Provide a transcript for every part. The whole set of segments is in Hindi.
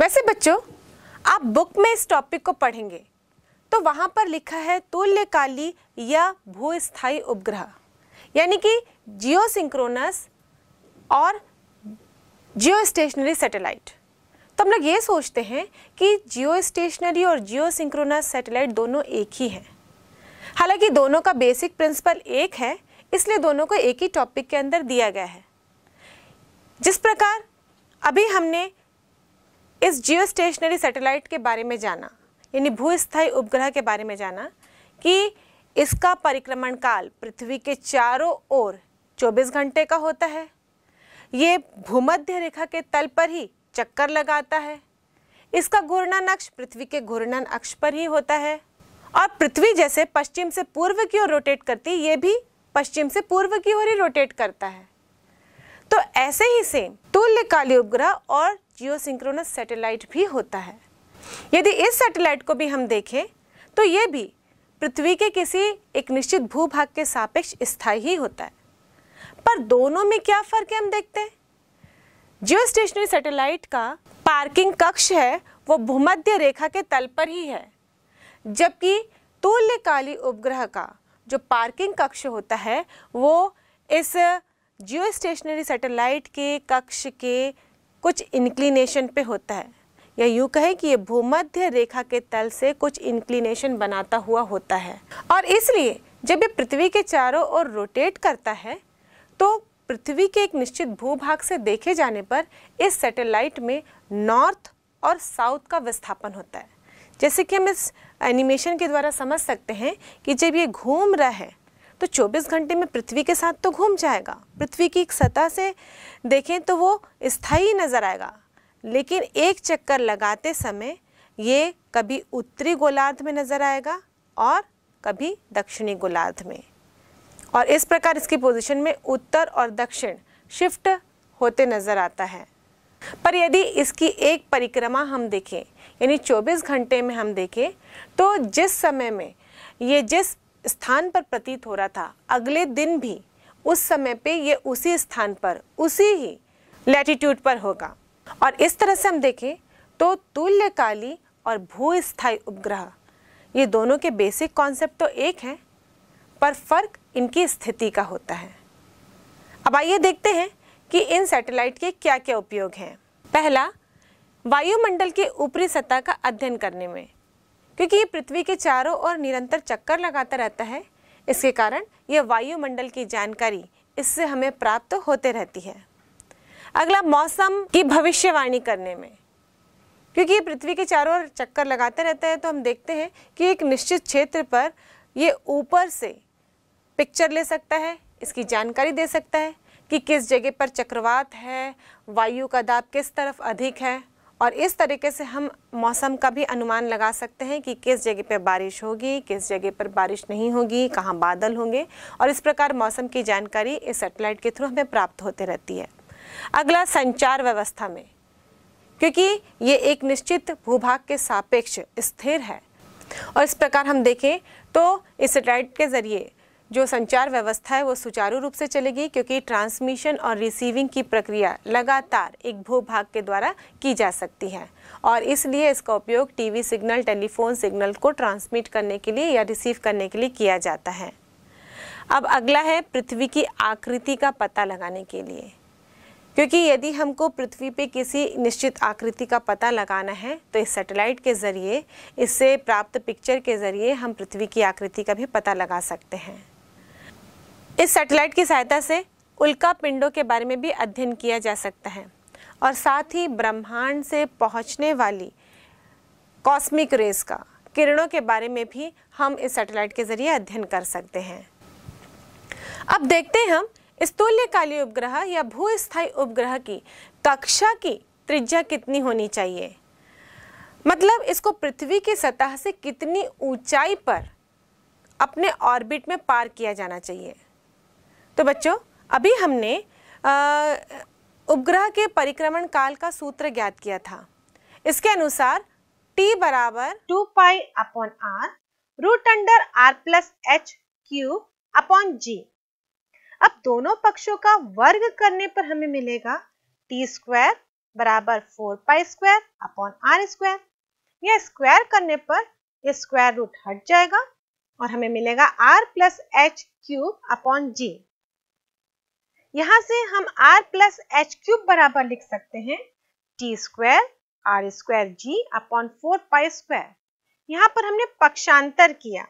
वैसे बच्चों आप बुक में इस टॉपिक को पढ़ेंगे तो वहाँ पर लिखा है तुल्यकाली या भूस्थायी उपग्रह यानी कि जियोसिंक्रोनस और जियो स्टेशनरी सैटेलाइट तो हम लोग ये सोचते हैं कि जियो स्टेशनरी और जियो सिंक्रोनस सैटेलाइट दोनों एक ही हैं हालांकि दोनों का बेसिक प्रिंसिपल एक है इसलिए दोनों को एक ही टॉपिक के अंदर दिया गया है जिस प्रकार अभी हमने इस जियो स्टेशनरी सैटेलाइट के बारे में जाना यानी भूस्थायी उपग्रह के बारे में जाना कि इसका परिक्रमण काल पृथ्वी के चारों ओर 24 घंटे का होता है ये भूमध्य रेखा के तल पर ही चक्कर लगाता है इसका घूर्णन अक्ष पृथ्वी के घूर्णन अक्ष पर ही होता है और पृथ्वी जैसे पश्चिम से पूर्व की ओर रोटेट करती ये भी पश्चिम से पूर्व की ओर ही रोटेट करता है तो ऐसे ही सेम तुल्यकाली उपग्रह और जियोसिंक्रोनस सैटेलाइट भी होता है यदि इस सैटेलाइट को भी हम देखें तो ये भी पृथ्वी के किसी एक निश्चित भूभाग के सापेक्ष स्थायी ही होता है पर दोनों में क्या फर्क है हम देखते हैं जियो स्टेशनरी सैटेलाइट का पार्किंग कक्ष है वो भूमध्य रेखा के तल पर ही है जबकि तुल्यकाली उपग्रह का जो पार्किंग कक्ष होता है वो इस जियो स्टेशनरी सैटेलाइट के कक्ष के कुछ इंक्लिनेशन पे होता है या यूँ कहें कि ये भूमध्य रेखा के तल से कुछ इंक्लिनेशन बनाता हुआ होता है और इसलिए जब ये पृथ्वी के चारों ओर रोटेट करता है तो पृथ्वी के एक निश्चित भूभाग से देखे जाने पर इस सैटेलाइट में नॉर्थ और साउथ का विस्थापन होता है जैसे कि हम इस एनिमेशन के द्वारा समझ सकते हैं कि जब ये घूम रहा है तो 24 घंटे में पृथ्वी के साथ तो घूम जाएगा पृथ्वी की एक सतह से देखें तो वो स्थायी नज़र आएगा लेकिन एक चक्कर लगाते समय ये कभी उत्तरी गोलार्ध में नज़र आएगा और कभी दक्षिणी गोलार्ध में और इस प्रकार इसकी पोजीशन में उत्तर और दक्षिण शिफ्ट होते नज़र आता है पर यदि इसकी एक परिक्रमा हम देखें यानी 24 घंटे में हम देखें तो जिस समय में ये जिस स्थान पर प्रतीत हो रहा था अगले दिन भी उस समय पे ये उसी स्थान पर उसी ही लैटिट्यूड पर होगा और इस तरह से हम देखें तो तुल्यकाली और भू स्थायी उपग्रह ये दोनों के बेसिक कॉन्सेप्ट तो एक हैं पर फर्क इनकी स्थिति का होता है अब आइए देखते हैं कि इन सैटेलाइट के क्या क्या उपयोग हैं पहला वायुमंडल के ऊपरी सतह का अध्ययन करने में क्योंकि ये पृथ्वी के चारों ओर निरंतर चक्कर लगाता रहता है इसके कारण यह वायुमंडल की जानकारी इससे हमें प्राप्त होते रहती है अगला मौसम की भविष्यवाणी करने में क्योंकि ये पृथ्वी के चारों ओर चक्कर लगाते रहते हैं तो हम देखते हैं कि एक निश्चित क्षेत्र पर ये ऊपर से पिक्चर ले सकता है इसकी जानकारी दे सकता है कि किस जगह पर चक्रवात है वायु का दाब किस तरफ अधिक है और इस तरीके से हम मौसम का भी अनुमान लगा सकते हैं कि किस जगह पर बारिश होगी किस जगह पर बारिश नहीं होगी कहाँ बादल होंगे और इस प्रकार मौसम की जानकारी इस सेटेलाइट के थ्रू हमें प्राप्त होते रहती है अगला संचार व्यवस्था में क्योंकि ये एक निश्चित भूभाग के सापेक्ष स्थिर है और इस प्रकार हम देखें तो इस सेटेलाइट के ज़रिए जो संचार व्यवस्था है वो सुचारू रूप से चलेगी क्योंकि ट्रांसमिशन और रिसीविंग की प्रक्रिया लगातार एक भूभाग के द्वारा की जा सकती है और इसलिए इसका उपयोग टीवी सिग्नल टेलीफोन सिग्नल को ट्रांसमिट करने के लिए या रिसीव करने के लिए किया जाता है अब अगला है पृथ्वी की आकृति का पता लगाने के लिए क्योंकि यदि हमको पृथ्वी पे किसी निश्चित आकृति का पता लगाना है तो इस सैटेलाइट के ज़रिए इससे प्राप्त पिक्चर के ज़रिए हम पृथ्वी की आकृति का भी पता लगा सकते हैं इस सैटेलाइट की सहायता से उल्का पिंडों के बारे में भी अध्ययन किया जा सकता है और साथ ही ब्रह्मांड से पहुंचने वाली कॉस्मिक रेस का किरणों के बारे में भी हम इस सैटेलाइट के जरिए अध्ययन कर सकते हैं अब देखते हैं हम स्थूल्यकाली उपग्रह या भूस्थायी उपग्रह की कक्षा की त्रिज्या कितनी होनी चाहिए मतलब इसको पृथ्वी की सतह से कितनी ऊंचाई पर अपने ऑर्बिट में पार किया जाना चाहिए तो बच्चों अभी हमने उपग्रह के परिक्रमण काल का सूत्र ज्ञात किया था इसके अनुसार t बराबर two pi upon R root under R plus H cube upon G अब दोनों पक्षों का वर्ग करने पर हमें मिलेगा t स्क्वायर बराबर four pi square upon R square यह स्क्वायर करने पर यह स्क्वायर रूट हट जाएगा और हमें मिलेगा R plus H cube upon G यहां से हम आर प्लस एच क्यूब बराबर लिख सकते हैं T square R square G upon four pi square यहाँ पर हमने पक्षांतर किया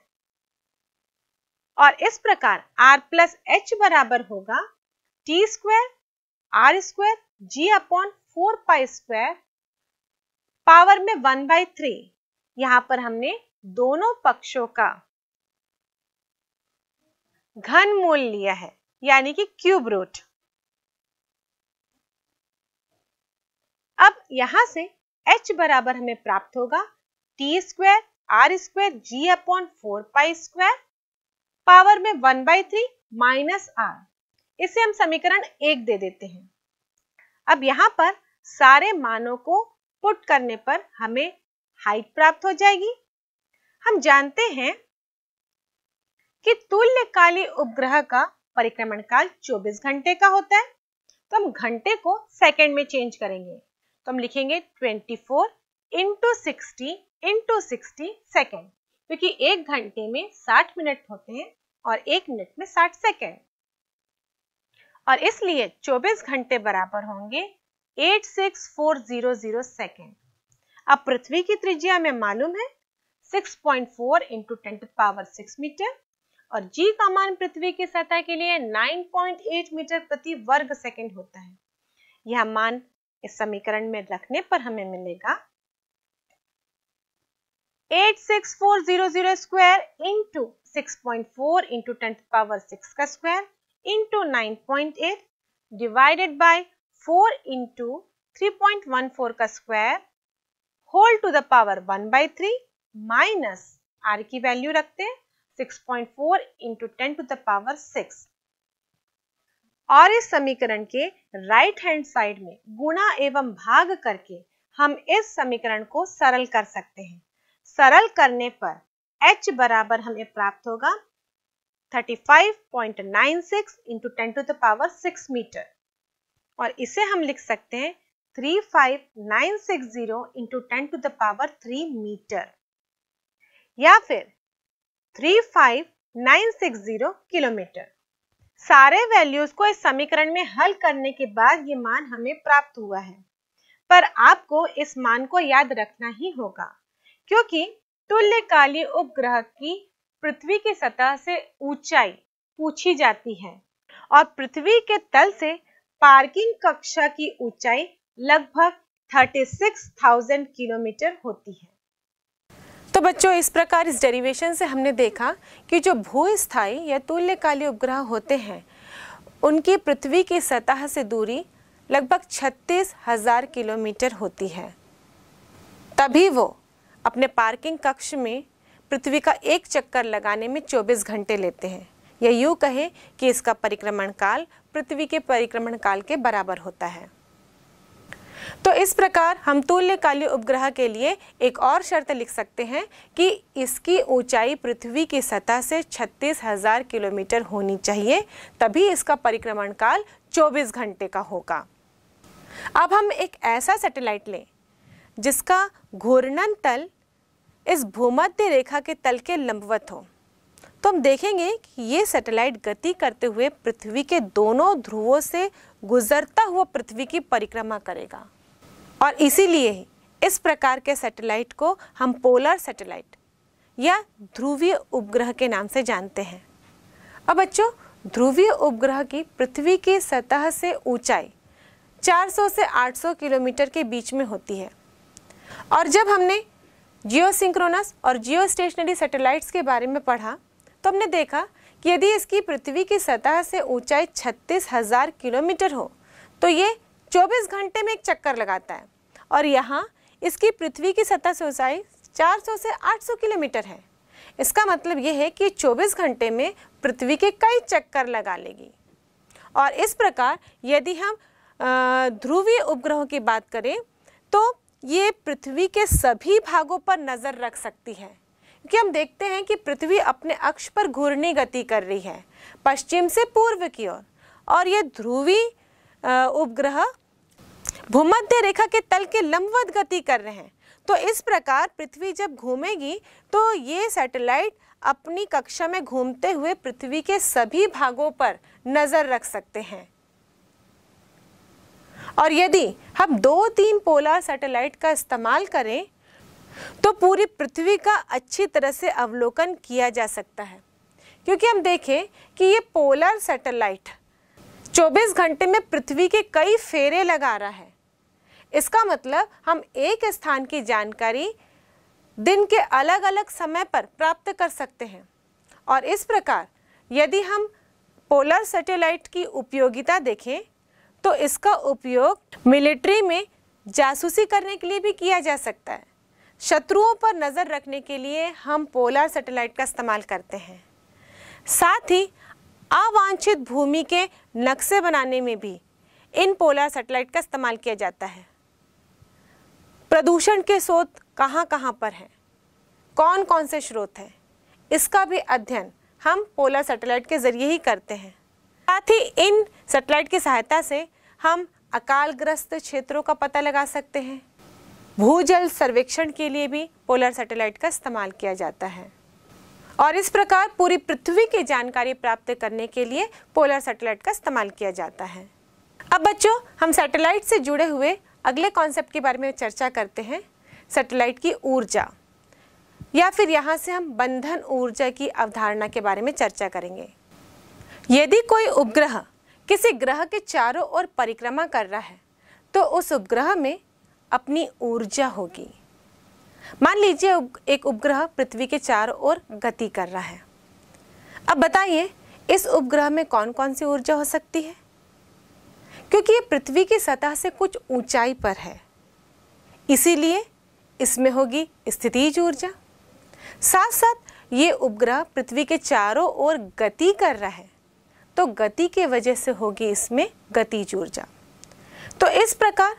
और इस प्रकार r प्लस एच बराबर होगा T square R square G upon four pi square power में वन बाई थ्री यहाँ पर हमने दोनों पक्षों का घन मूल लिया है यानी कि क्यूब रूट अब यहां से h बराबर हमें प्राप्त होगा T square R square G upon four pi square power में one by three minus R इसे हम समीकरण एक दे देते हैं अब यहां पर सारे मानों को पुट करने पर हमें हाइट प्राप्त हो जाएगी हम जानते हैं कि तुल्यकाली उपग्रह का परिक्रमण काल 24 घंटे का होता है तो हम घंटे को सेकंड में चेंज करेंगे तो हम लिखेंगे 24 four into sixty into sixty second क्योंकि एक घंटे में 60 मिनट होते हैं और एक मिनट में 60 सेकेंड और इसलिए 24 घंटे बराबर होंगे 86400 सिक्स सेकेंड अब पृथ्वी की त्रिज्या में मालूम है 6.4 point four into ten power 6 metre और जी का मान पृथ्वी की सतह के लिए 9.8 मीटर प्रति वर्ग सेकंड होता है यह मान इस समीकरण में रखने पर हमें मिलेगा 86400 square into 6.4 into 10 to power 6 का square into 9.8 divided by 4 into 3.14 का square whole to the power 1 by 3 minus R की वैल्यू रखते हैं 6.4 into 10 to the power 6 और इस समीकरण के राइट हैंड साइड में गुणा एवं भाग करके हम इस समीकरण को सरल कर सकते हैं सरल करने पर h बराबर हमें प्राप्त होगा 35.96 into 10 to the power 6 metre और इसे हम लिख सकते हैं 35960 into 10 to the power 3 metre या फिर 35960 किलोमीटर सारे वैल्यूज को इस समीकरण में हल करने के बाद ये मान हमें प्राप्त हुआ है पर आपको इस मान को याद रखना ही होगा क्योंकि तुल्यकालीय उपग्रह की पृथ्वी की सतह से ऊंचाई पूछी जाती है और पृथ्वी के तल से पार्किंग कक्षा की ऊंचाई लगभग 36,000 किलोमीटर होती है तो बच्चों इस प्रकार इस डेरिवेशन से हमने देखा कि जो भू स्थायी या तुल्यकाली उपग्रह होते हैं उनकी पृथ्वी की सतह से दूरी लगभग छत्तीस हजार किलोमीटर होती है तभी वो अपने पार्किंग कक्ष में पृथ्वी का एक चक्कर लगाने में 24 घंटे लेते हैं या यूँ कहें कि इसका परिक्रमण काल पृथ्वी के परिक्रमण काल के बराबर होता है तो इस प्रकार हम तुल्यकालीय उपग्रह के लिए एक और शर्त लिख सकते हैं कि इसकी ऊंचाई पृथ्वी की सतह से छत्तीस हजार किलोमीटर होनी चाहिए तभी इसका परिक्रमण काल 24 घंटे का होगा अब हम एक ऐसा सैटेलाइट लें जिसका घूर्णन तल इस भूमध्य रेखा के तल के लंबवत हो तो हम देखेंगे कि ये सैटेलाइट गति करते हुए पृथ्वी के दोनों ध्रुवों से गुजरता हुआ पृथ्वी की परिक्रमा करेगा और इसीलिए ही इस प्रकार के सैटेलाइट को हम पोलर सैटेलाइट या ध्रुवीय उपग्रह के नाम से जानते हैं अब बच्चों ध्रुवीय उपग्रह की पृथ्वी की सतह से ऊंचाई 400 से 800 किलोमीटर के बीच में होती है और जब हमने जियोसिंक्रोनस और जियो स्टेशनरी सैटेलाइट्स के बारे में पढ़ा तो हमने देखा कि यदि इसकी पृथ्वी की सतह से ऊंचाई छत्तीस किलोमीटर हो तो ये चौबीस घंटे में एक चक्कर लगाता है और यहाँ इसकी पृथ्वी की सतह से ऊंचाई 400 से 800 किलोमीटर है इसका मतलब यह है कि 24 घंटे में पृथ्वी के कई चक्कर लगा लेगी और इस प्रकार यदि हम ध्रुवीय उपग्रहों की बात करें तो ये पृथ्वी के सभी भागों पर नज़र रख सकती है क्योंकि हम देखते हैं कि पृथ्वी अपने अक्ष पर घूर्णी गति कर रही है पश्चिम से पूर्व की ओर और, और ये ध्रुवी उपग्रह भूमध्य रेखा के तल के लंबवत गति कर रहे हैं तो इस प्रकार पृथ्वी जब घूमेगी तो ये सैटेलाइट अपनी कक्षा में घूमते हुए पृथ्वी के सभी भागों पर नज़र रख सकते हैं और यदि हम दो तीन पोलर सैटेलाइट का इस्तेमाल करें तो पूरी पृथ्वी का अच्छी तरह से अवलोकन किया जा सकता है क्योंकि हम देखें कि ये पोलर सैटेलाइट 24 घंटे में पृथ्वी के कई फेरे लगा रहा है इसका मतलब हम एक स्थान की जानकारी दिन के अलग अलग समय पर प्राप्त कर सकते हैं और इस प्रकार यदि हम पोलर सैटेलाइट की उपयोगिता देखें तो इसका उपयोग मिलिट्री में जासूसी करने के लिए भी किया जा सकता है शत्रुओं पर नज़र रखने के लिए हम पोलर सैटेलाइट का इस्तेमाल करते हैं साथ ही अवांछित भूमि के नक्शे बनाने में भी इन पोलर सैटेलाइट का इस्तेमाल किया जाता है प्रदूषण के स्रोत कहाँ कहाँ पर हैं कौन कौन से स्रोत हैं इसका भी अध्ययन हम पोलर सैटेलाइट के ज़रिए ही करते हैं साथ ही इन सैटेलाइट की सहायता से हम अकालग्रस्त क्षेत्रों का पता लगा सकते हैं भूजल सर्वेक्षण के लिए भी पोलर सैटेलाइट का इस्तेमाल किया जाता है और इस प्रकार पूरी पृथ्वी की जानकारी प्राप्त करने के लिए पोलर सैटेलाइट का इस्तेमाल किया जाता है अब बच्चों हम सैटेलाइट से जुड़े हुए अगले कॉन्सेप्ट के बारे में चर्चा करते हैं सैटेलाइट की ऊर्जा या फिर यहाँ से हम बंधन ऊर्जा की अवधारणा के बारे में चर्चा करेंगे यदि कोई उपग्रह किसी ग्रह के चारों ओर परिक्रमा कर रहा है तो उस उपग्रह में अपनी ऊर्जा होगी मान लीजिए एक उपग्रह पृथ्वी के चारों ओर गति कर रहा है अब बताइए इस उपग्रह में कौन कौन सी ऊर्जा हो सकती है क्योंकि ये पृथ्वी की सतह से कुछ ऊंचाई पर है इसीलिए इसमें होगी स्थितिज ऊर्जा साथ साथ ये उपग्रह पृथ्वी के चारों ओर गति कर रहा है तो गति के वजह से होगी इसमें गतिज ऊर्जा तो इस प्रकार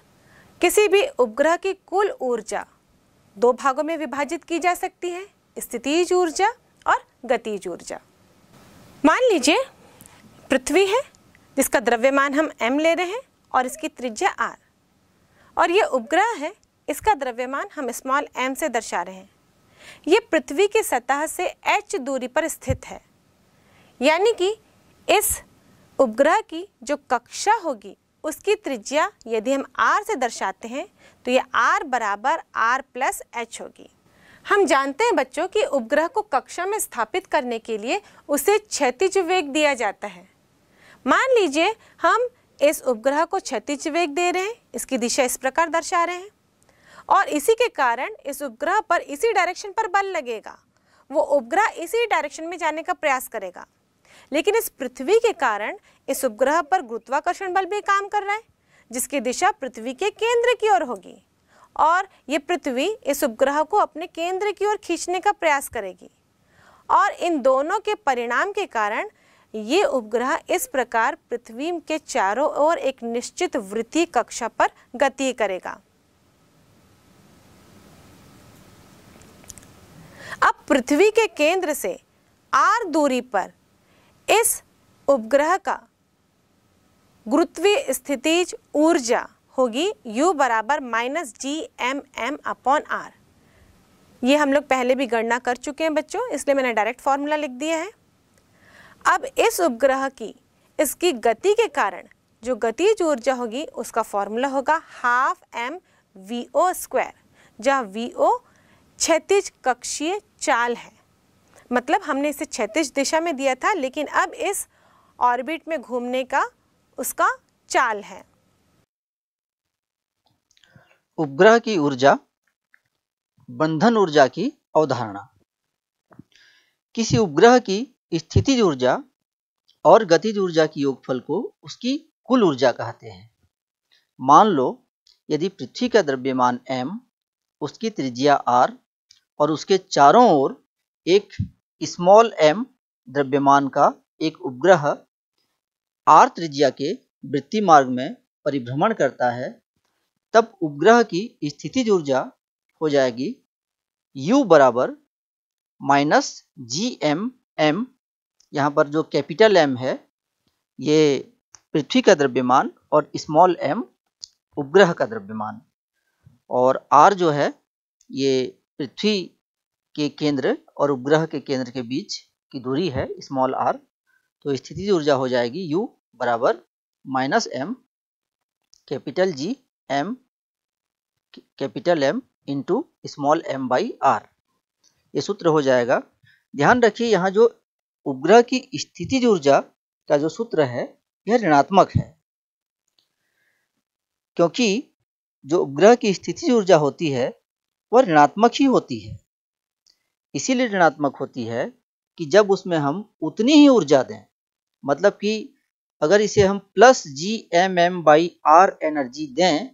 किसी भी उपग्रह की कुल ऊर्जा दो भागों में विभाजित की जा सकती है स्थितिज ऊर्जा और गतिज ऊर्जा मान लीजिए पृथ्वी है जिसका द्रव्यमान हम m ले रहे हैं और इसकी त्रिज्या r और ये उपग्रह है इसका द्रव्यमान हम स्मॉल m से दर्शा रहे हैं ये पृथ्वी की सतह से h दूरी पर स्थित है यानी कि इस उपग्रह की जो कक्षा होगी उसकी त्रिज्या यदि हम आर से दर्शाते हैं तो ये आर बराबर आर प्लस एच होगी हम जानते हैं बच्चों कि उपग्रह को कक्षा में स्थापित करने के लिए उसे क्षतिज वेग दिया जाता है मान लीजिए हम इस उपग्रह को क्षतिज वेग दे रहे हैं इसकी दिशा इस प्रकार दर्शा रहे हैं और इसी के कारण इस उपग्रह पर इसी डायरेक्शन पर बल लगेगा वो उपग्रह इसी डायरेक्शन में जाने का प्रयास करेगा लेकिन इस पृथ्वी के कारण इस उपग्रह पर गुरुत्वाकर्षण बल भी काम कर रहा है जिसकी दिशा पृथ्वी के केंद्र की ओर होगी और ये पृथ्वी इस उपग्रह को अपने केंद्र की ओर खींचने का प्रयास करेगी और इन दोनों के परिणाम के कारण ये उपग्रह इस प्रकार पृथ्वी के चारों ओर एक निश्चित वृत्तीय कक्षा पर गति करेगा अब पृथ्वी के केंद्र से आर दूरी पर इस उपग्रह का गुरुत्वीय स्थितिज ऊर्जा होगी U बराबर minus G M M upon R ये हम लोग पहले भी गणना कर चुके हैं बच्चों इसलिए मैंने डायरेक्ट फॉर्मूला लिख दिया है अब इस उपग्रह की इसकी गति के कारण जो गतिज ऊर्जा होगी उसका फॉर्मूला होगा half M V O square जहाँ वी ओ क्षतिज कक्षीय चाल है मतलब हमने इसे क्षैतिज दिशा में दिया था लेकिन अब इस ऑर्बिट में घूमने का उसका चाल है उपग्रह की ऊर्जा बंधन ऊर्जा की अवधारणा किसी उपग्रह की स्थिति ऊर्जा और गतिज ऊर्जा की योगफल को उसकी कुल ऊर्जा कहते हैं मान लो यदि पृथ्वी का द्रव्यमान m उसकी त्रिज्या r और उसके चारों ओर एक स्मॉल एम द्रव्यमान का एक उपग्रह आर त्रिज्या के वृत्ति मार्ग में परिभ्रमण करता है तब उपग्रह की स्थिति ऊर्जा हो जाएगी U बराबर माइनस जी एम एम यहाँ पर जो कैपिटल एम है ये पृथ्वी का द्रव्यमान और स्मॉल एम उपग्रह का द्रव्यमान और आर जो है ये पृथ्वी के केंद्र और उपग्रह के केंद्र के बीच की दूरी है स्मॉल आर तो स्थिति ऊर्जा हो जाएगी यू बराबर minus M capital G M capital M into small M by R ये सूत्र हो जाएगा ध्यान रखिए यहाँ जो उपग्रह की स्थिति ऊर्जा का जो सूत्र है यह ऋणात्मक है क्योंकि जो उपग्रह की स्थिति ऊर्जा होती है वह ऋणात्मक ही होती है इसीलिए ऋणात्मक होती है कि जब उसमें हम उतनी ही ऊर्जा दें मतलब कि अगर इसे हम plus G M M by R energy दें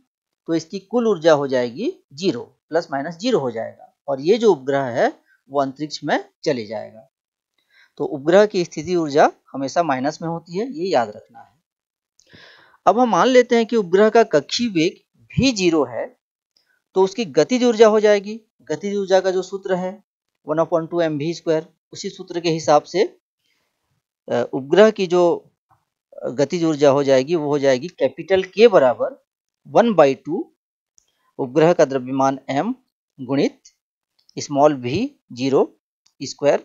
तो इसकी कुल ऊर्जा हो जाएगी जीरो प्लस माइनस जीरो हो जाएगा और ये जो उपग्रह है वो अंतरिक्ष में चले जाएगा तो उपग्रह की स्थिति ऊर्जा हमेशा माइनस में होती है ये याद रखना है अब हम मान लेते हैं कि उपग्रह का कक्षी वेग भी जीरो है तो उसकी गतिज ऊर्जा हो जाएगी गतिज ऊर्जा का जो सूत्र है वन अपॉइंट टू एम भी स्क्वायर उसी सूत्र के हिसाब से उपग्रह की जो गतिज ऊर्जा हो जाएगी वो हो जाएगी कैपिटल के बराबर वन बाई टू उपग्रह का द्रव्यमान एम गुणित स्मॉल भी जीरो स्क्वायर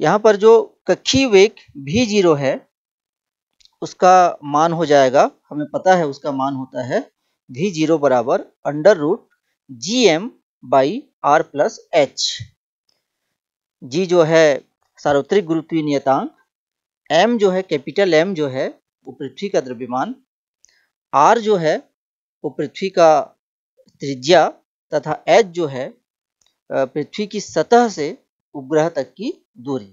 यहाँ पर जो कक्षी वेग भी जीरो है उसका मान हो जाएगा हमें पता है उसका मान होता है भी जीरो बराबर under root G M by R plus H G जो है सार्वत्रिक गुरुत्वीय नियतांक एम जो है कैपिटल एम जो है वो पृथ्वी का द्रव्यमान आर जो है वो पृथ्वी का त्रिज्या तथा एच जो है पृथ्वी की सतह से उपग्रह तक की दूरी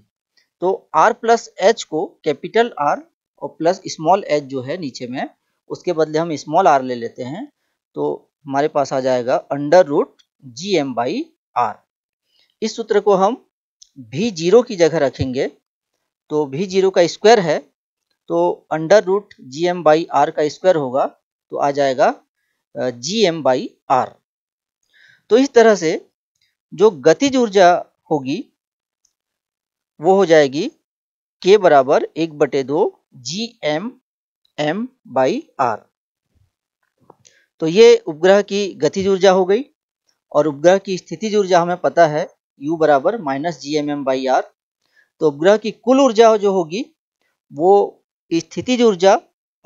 तो आर प्लस एच को कैपिटल आर और प्लस स्मॉल एच जो है नीचे में उसके बदले हम स्मॉल आर ले लेते हैं तो हमारे पास आ जाएगा under root G M by R इस सूत्र को हम भी जीरो की जगह रखेंगे तो भी जीरो का स्क्वायर है तो under root G M by R का स्क्वायर होगा तो आ जाएगा जी एम बाई आर तो इस तरह से जो गतिज ऊर्जा होगी वो हो जाएगी के बराबर एक बटे दो G M M by R तो ये उपग्रह की गतिज ऊर्जा हो गई और उपग्रह की स्थिति ऊर्जा हमें पता है U बराबर minus G M M by R तो उपग्रह की कुल ऊर्जा जो होगी वो स्थिति ऊर्जा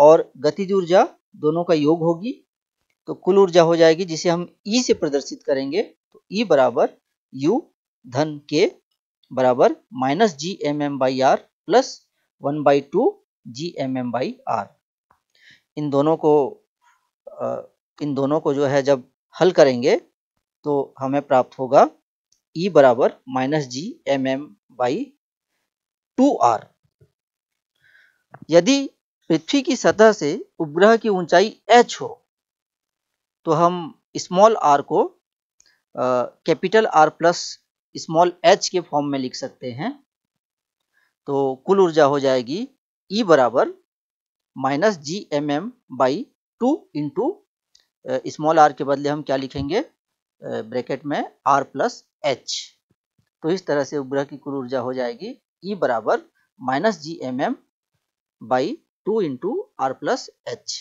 और गतिज ऊर्जा दोनों का योग होगी तो कुल ऊर्जा हो जाएगी जिसे हम E से प्रदर्शित करेंगे तो E बराबर U धन के बराबर minus G M M by R plus one by two G M M by R इन दोनों को इन दोनों को जो है जब हल करेंगे तो हमें प्राप्त होगा ई e बराबर minus G M M by two R यदि पृथ्वी की सतह से उपग्रह की ऊंचाई एच हो तो हम स्मॉल आर को capital R plus small H के फॉर्म में लिख सकते हैं तो कुल ऊर्जा हो जाएगी ई e बराबर minus G M M by two into small R के बदले हम क्या लिखेंगे ब्रैकेट में आर प्लस एच तो इस तरह से उपग्रह की कुल ऊर्जा हो जाएगी E बराबर minus G M M by two into R plus H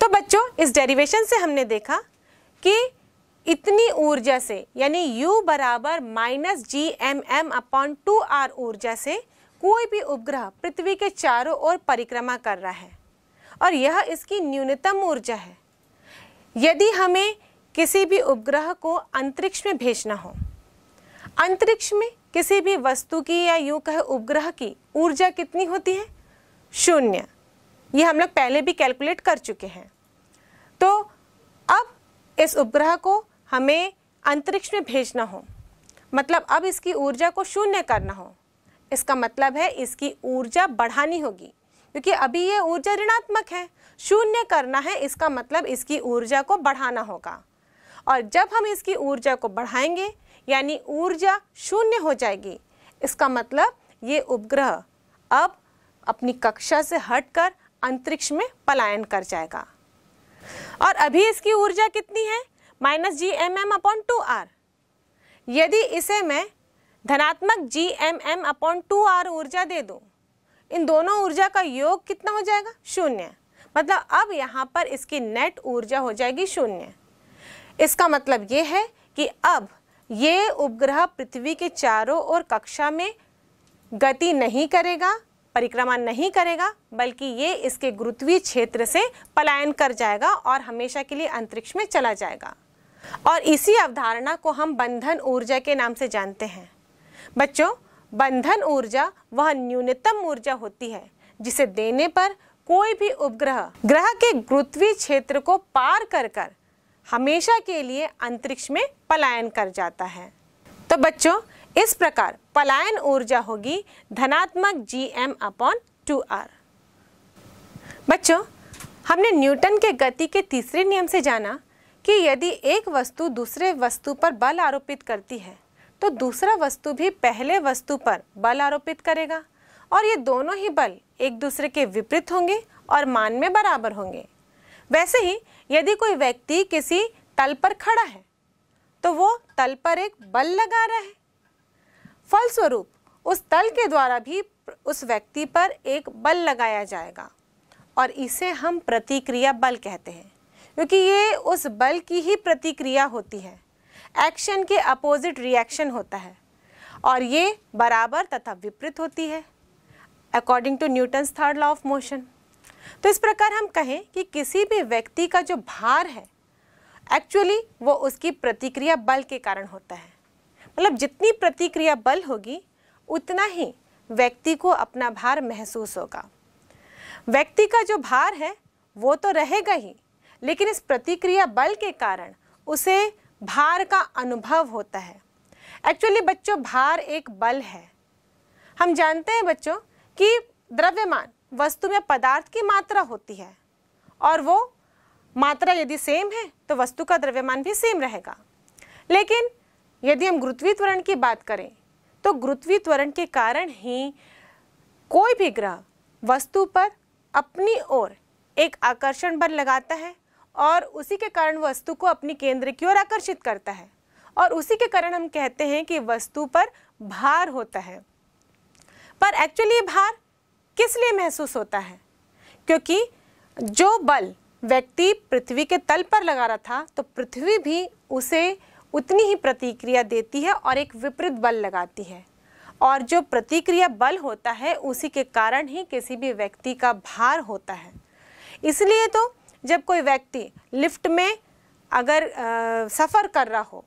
तो बच्चों इस डेरिवेशन से हमने देखा कि इतनी ऊर्जा से यानी u बराबर minus G M M upon two R ऊर्जा से कोई भी उपग्रह पृथ्वी के चारों ओर परिक्रमा कर रहा है और यह इसकी न्यूनतम ऊर्जा है यदि हमें किसी भी उपग्रह को अंतरिक्ष में भेजना हो अंतरिक्ष में किसी भी वस्तु की या यूँ कहे उपग्रह की ऊर्जा कितनी होती है शून्य ये हम लोग पहले भी कैलकुलेट कर चुके हैं तो अब इस उपग्रह को हमें अंतरिक्ष में भेजना हो मतलब अब इसकी ऊर्जा को शून्य करना हो इसका मतलब है इसकी ऊर्जा बढ़ानी होगी क्योंकि अभी ये ऊर्जा ऋणात्मक है शून्य करना है इसका मतलब इसकी ऊर्जा को बढ़ाना होगा और जब हम इसकी ऊर्जा को बढ़ाएंगे यानी ऊर्जा शून्य हो जाएगी इसका मतलब ये उपग्रह अब अपनी कक्षा से हटकर अंतरिक्ष में पलायन कर जाएगा और अभी इसकी ऊर्जा कितनी है minus G M M upon two R यदि इसे मैं धनात्मक G M M upon two R ऊर्जा दे दूँ इन दोनों ऊर्जा का योग कितना हो जाएगा शून्य मतलब अब यहाँ पर इसकी नेट ऊर्जा हो जाएगी शून्य इसका मतलब ये है कि अब ये उपग्रह पृथ्वी के चारों ओर कक्षा में गति नहीं करेगा परिक्रमा नहीं करेगा बल्कि ये इसके गुरुत्वीय क्षेत्र से पलायन कर जाएगा और हमेशा के लिए अंतरिक्ष में चला जाएगा और इसी अवधारणा को हम बंधन ऊर्जा के नाम से जानते हैं बच्चों बंधन ऊर्जा वह न्यूनतम ऊर्जा होती है जिसे देने पर कोई भी उपग्रह ग्रह के गुरुत्वीय क्षेत्र को पार कर कर हमेशा के लिए अंतरिक्ष में पलायन कर जाता है तो बच्चों इस प्रकार पलायन ऊर्जा होगी धनात्मक G M upon two R बच्चों हमने न्यूटन के गति के तीसरे नियम से जाना कि यदि एक वस्तु दूसरे वस्तु पर बल आरोपित करती है तो दूसरा वस्तु भी पहले वस्तु पर बल आरोपित करेगा और ये दोनों ही बल एक दूसरे के विपरीत होंगे और मान में बराबर होंगे वैसे ही यदि कोई व्यक्ति किसी तल पर खड़ा है तो वो तल पर एक बल लगा रहा है फलस्वरूप उस तल के द्वारा भी उस व्यक्ति पर एक बल लगाया जाएगा और इसे हम प्रतिक्रिया बल कहते हैं क्योंकि ये उस बल की ही प्रतिक्रिया होती है एक्शन के अपोजिट रिएक्शन होता है और ये बराबर तथा विपरीत होती है according to Newton's third law of motion तो इस प्रकार हम कहें कि किसी भी व्यक्ति का जो भार है एक्चुअली वो उसकी प्रतिक्रिया बल के कारण होता है मतलब जितनी प्रतिक्रिया बल होगी उतना ही व्यक्ति को अपना भार महसूस होगा व्यक्ति का जो भार है वो तो रहेगा ही लेकिन इस प्रतिक्रिया बल के कारण उसे भार का अनुभव होता है एक्चुअली बच्चों भार एक बल है हम जानते हैं बच्चों कि द्रव्यमान वस्तु में पदार्थ की मात्रा होती है और वो मात्रा यदि सेम है तो वस्तु का द्रव्यमान भी सेम रहेगा लेकिन यदि हम गुरुत्वी त्वरण की बात करें तो गुरुत्वी त्वरण के कारण ही कोई भी ग्रह वस्तु पर अपनी ओर एक आकर्षण बल लगाता है और उसी के कारण वस्तु को अपनी केंद्र की ओर आकर्षित करता है और उसी के कारण हम कहते हैं कि वस्तु पर भार होता है पर एक्चुअली भार किस लिए महसूस होता है क्योंकि जो बल व्यक्ति पृथ्वी के तल पर लगा रहा था तो पृथ्वी भी उसे उतनी ही प्रतिक्रिया देती है और एक विपरीत बल लगाती है और जो प्रतिक्रिया बल होता है उसी के कारण ही किसी भी व्यक्ति का भार होता है इसलिए तो जब कोई व्यक्ति लिफ्ट में अगर आ, सफ़र कर रहा हो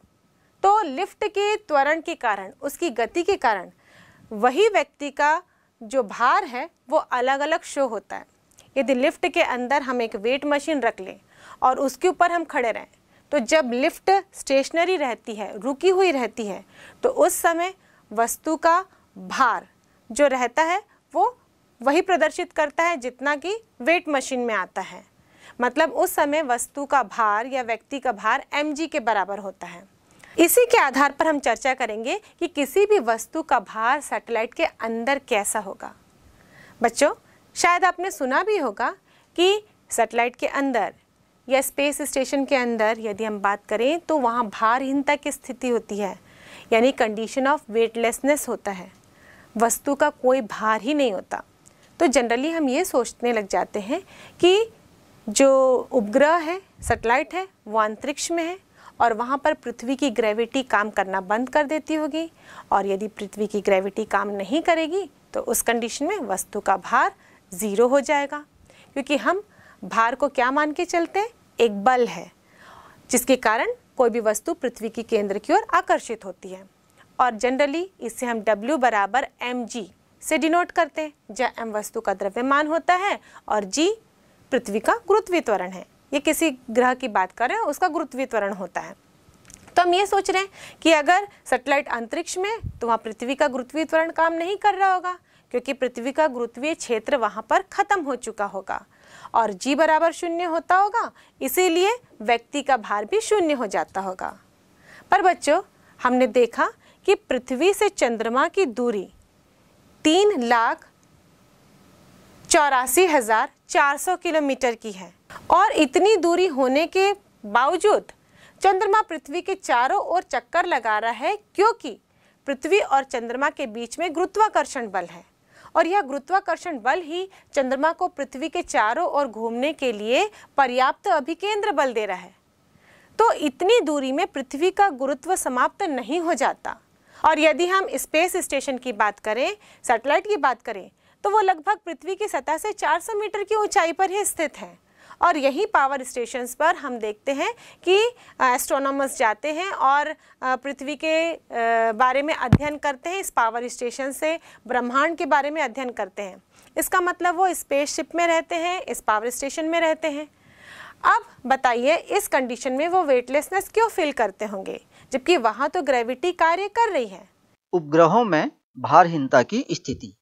तो लिफ्ट के त्वरण के कारण उसकी गति के कारण वही व्यक्ति का जो भार है वो अलग अलग शो होता है यदि लिफ्ट के अंदर हम एक वेट मशीन रख लें और उसके ऊपर हम खड़े रहें तो जब लिफ्ट स्टेशनरी रहती है रुकी हुई रहती है तो उस समय वस्तु का भार जो रहता है वो वही प्रदर्शित करता है जितना कि वेट मशीन में आता है मतलब उस समय वस्तु का भार या व्यक्ति का भार एम के बराबर होता है इसी के आधार पर हम चर्चा करेंगे कि किसी भी वस्तु का भार सैटेलाइट के अंदर कैसा होगा बच्चों शायद आपने सुना भी होगा कि सैटेलाइट के अंदर या स्पेस स्टेशन के अंदर यदि हम बात करें तो वहाँ भारहीनता की स्थिति होती है यानी कंडीशन ऑफ वेटलेसनेस होता है वस्तु का कोई भार ही नहीं होता तो जनरली हम ये सोचने लग जाते हैं कि जो उपग्रह है सेटेलाइट है वो अंतरिक्ष में है और वहाँ पर पृथ्वी की ग्रेविटी काम करना बंद कर देती होगी और यदि पृथ्वी की ग्रेविटी काम नहीं करेगी तो उस कंडीशन में वस्तु का भार ज़ीरो हो जाएगा क्योंकि हम भार को क्या मान के चलते हैं एक बल है जिसके कारण कोई भी वस्तु पृथ्वी की केंद्र की ओर आकर्षित होती है और जनरली इसे हम W बराबर एम जी से डिनोट करते हैं जहाँ एम वस्तु का द्रव्यमान होता है और जी पृथ्वी का त्वरण है ये किसी ग्रह की बात कर रहे हैं उसका गुरुत्वीय त्वरण होता है तो हम ये सोच रहे हैं कि अगर सेटेलाइट अंतरिक्ष में तो वहाँ पृथ्वी का गुरुत्वीय त्वरण काम नहीं कर रहा होगा क्योंकि पृथ्वी का गुरुत्वीय क्षेत्र वहाँ पर खत्म हो चुका होगा और जी बराबर शून्य होता होगा इसीलिए व्यक्ति का भार भी शून्य हो जाता होगा पर बच्चों हमने देखा कि पृथ्वी से चंद्रमा की दूरी तीन लाख चौरासी हज़ार चार सौ किलोमीटर की है और इतनी दूरी होने के बावजूद चंद्रमा पृथ्वी के चारों ओर चक्कर लगा रहा है क्योंकि पृथ्वी और चंद्रमा के बीच में गुरुत्वाकर्षण बल है और यह गुरुत्वाकर्षण बल ही चंद्रमा को पृथ्वी के चारों ओर घूमने के लिए पर्याप्त अभिकेंद्र बल दे रहा है तो इतनी दूरी में पृथ्वी का गुरुत्व समाप्त नहीं हो जाता और यदि हम स्पेस स्टेशन की बात करें सैटेलाइट की बात करें तो वो लगभग पृथ्वी की सतह से 400 मीटर की ऊंचाई पर ही स्थित है और यही पावर स्टेशंस पर हम देखते हैं कि एस्ट्रोनॉमर्स जाते हैं और पृथ्वी के बारे में अध्ययन करते हैं इस पावर स्टेशन से ब्रह्मांड के बारे में अध्ययन करते हैं इसका मतलब वो स्पेसशिप में रहते हैं इस पावर स्टेशन में रहते हैं अब बताइए इस कंडीशन में वो वेटलेसनेस क्यों फील करते होंगे जबकि वहाँ तो ग्रेविटी कार्य कर रही है उपग्रहों में भारहीनता की स्थिति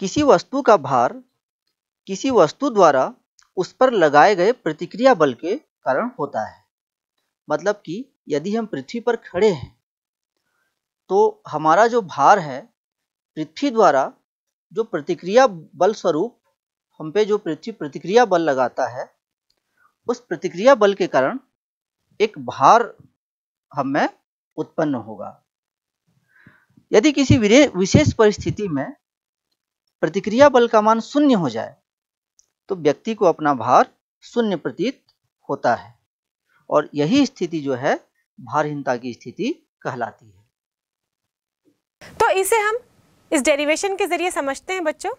किसी वस्तु का भार किसी वस्तु द्वारा उस पर लगाए गए प्रतिक्रिया बल के कारण होता है मतलब कि यदि हम पृथ्वी पर खड़े हैं तो हमारा जो भार है पृथ्वी द्वारा जो प्रतिक्रिया बल स्वरूप हम पे जो पृथ्वी प्रतिक्रिया बल लगाता है उस प्रतिक्रिया बल के कारण एक भार हम में उत्पन्न होगा यदि किसी विशेष परिस्थिति में प्रतिक्रिया बल का मान शून्य हो जाए तो व्यक्ति को अपना भार शून्य प्रतीत होता है और यही स्थिति जो है भारहीनता की स्थिति कहलाती है तो इसे हम इस डेरिवेशन के जरिए समझते हैं बच्चों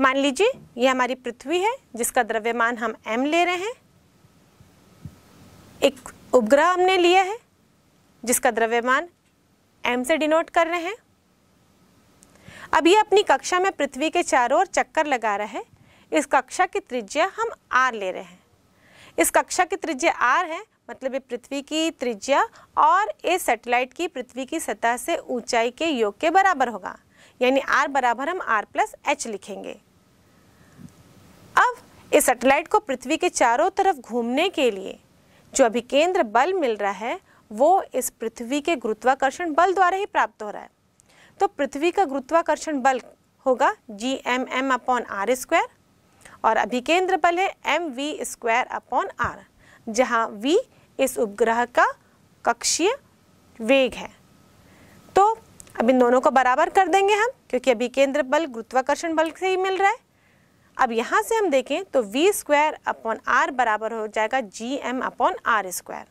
मान लीजिए ये हमारी पृथ्वी है जिसका द्रव्यमान हम m ले रहे हैं एक उपग्रह हमने लिया है जिसका द्रव्यमान m से डिनोट कर रहे हैं अब ये अपनी कक्षा में पृथ्वी के चारों ओर चक्कर लगा रहा है इस कक्षा की त्रिज्या हम आर ले रहे हैं इस कक्षा की त्रिज्या आर है मतलब ये पृथ्वी की त्रिज्या और इस सैटेलाइट की पृथ्वी की सतह से ऊंचाई के योग के बराबर होगा यानी आर बराबर हम आर प्लस एच लिखेंगे अब इस सैटेलाइट को पृथ्वी के चारों तरफ घूमने के लिए जो अभिकेंद्र बल मिल रहा है वो इस पृथ्वी के गुरुत्वाकर्षण बल द्वारा ही प्राप्त हो रहा है तो पृथ्वी का गुरुत्वाकर्षण बल होगा G M M upon R square और अभिकेंद्र बल है M V square upon R जहाँ वी इस उपग्रह का कक्षीय वेग है तो अब इन दोनों को बराबर कर देंगे हम क्योंकि अभिकेंद्र बल गुरुत्वाकर्षण बल से ही मिल रहा है अब यहाँ से हम देखें तो वी स्क्वायर अपॉन आर बराबर हो जाएगा G M upon R square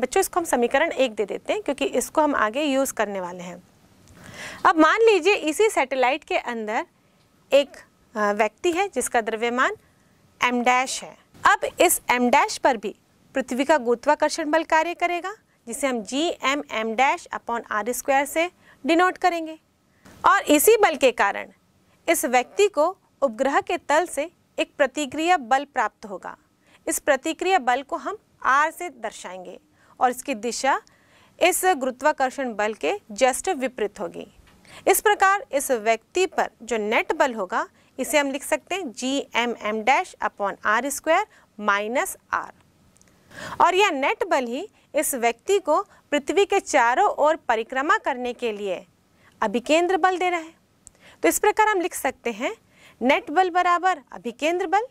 बच्चों इसको हम समीकरण एक दे देते हैं क्योंकि इसको हम आगे यूज़ करने वाले हैं अब मान लीजिए इसी सैटेलाइट के अंदर एक व्यक्ति है जिसका द्रव्यमान एम डैश है अब इस एम डैश पर भी पृथ्वी का गुरुत्वाकर्षण बल कार्य करेगा जिसे हम G M M dash upon R square से डिनोट करेंगे और इसी बल के कारण इस व्यक्ति को उपग्रह के तल से एक प्रतिक्रिया बल प्राप्त होगा इस प्रतिक्रिया बल को हम आर से दर्शाएंगे और इसकी दिशा इस गुरुत्वाकर्षण बल के जस्ट विपरीत होगी इस प्रकार इस व्यक्ति पर जो नेट बल होगा इसे हम लिख सकते हैं G M M dash upon R square minus R और यह नेट बल ही इस व्यक्ति को पृथ्वी के चारों ओर परिक्रमा करने के लिए अभिकेंद्र बल दे रहा है तो इस प्रकार हम लिख सकते हैं नेट बल बराबर अभिकेंद्र बल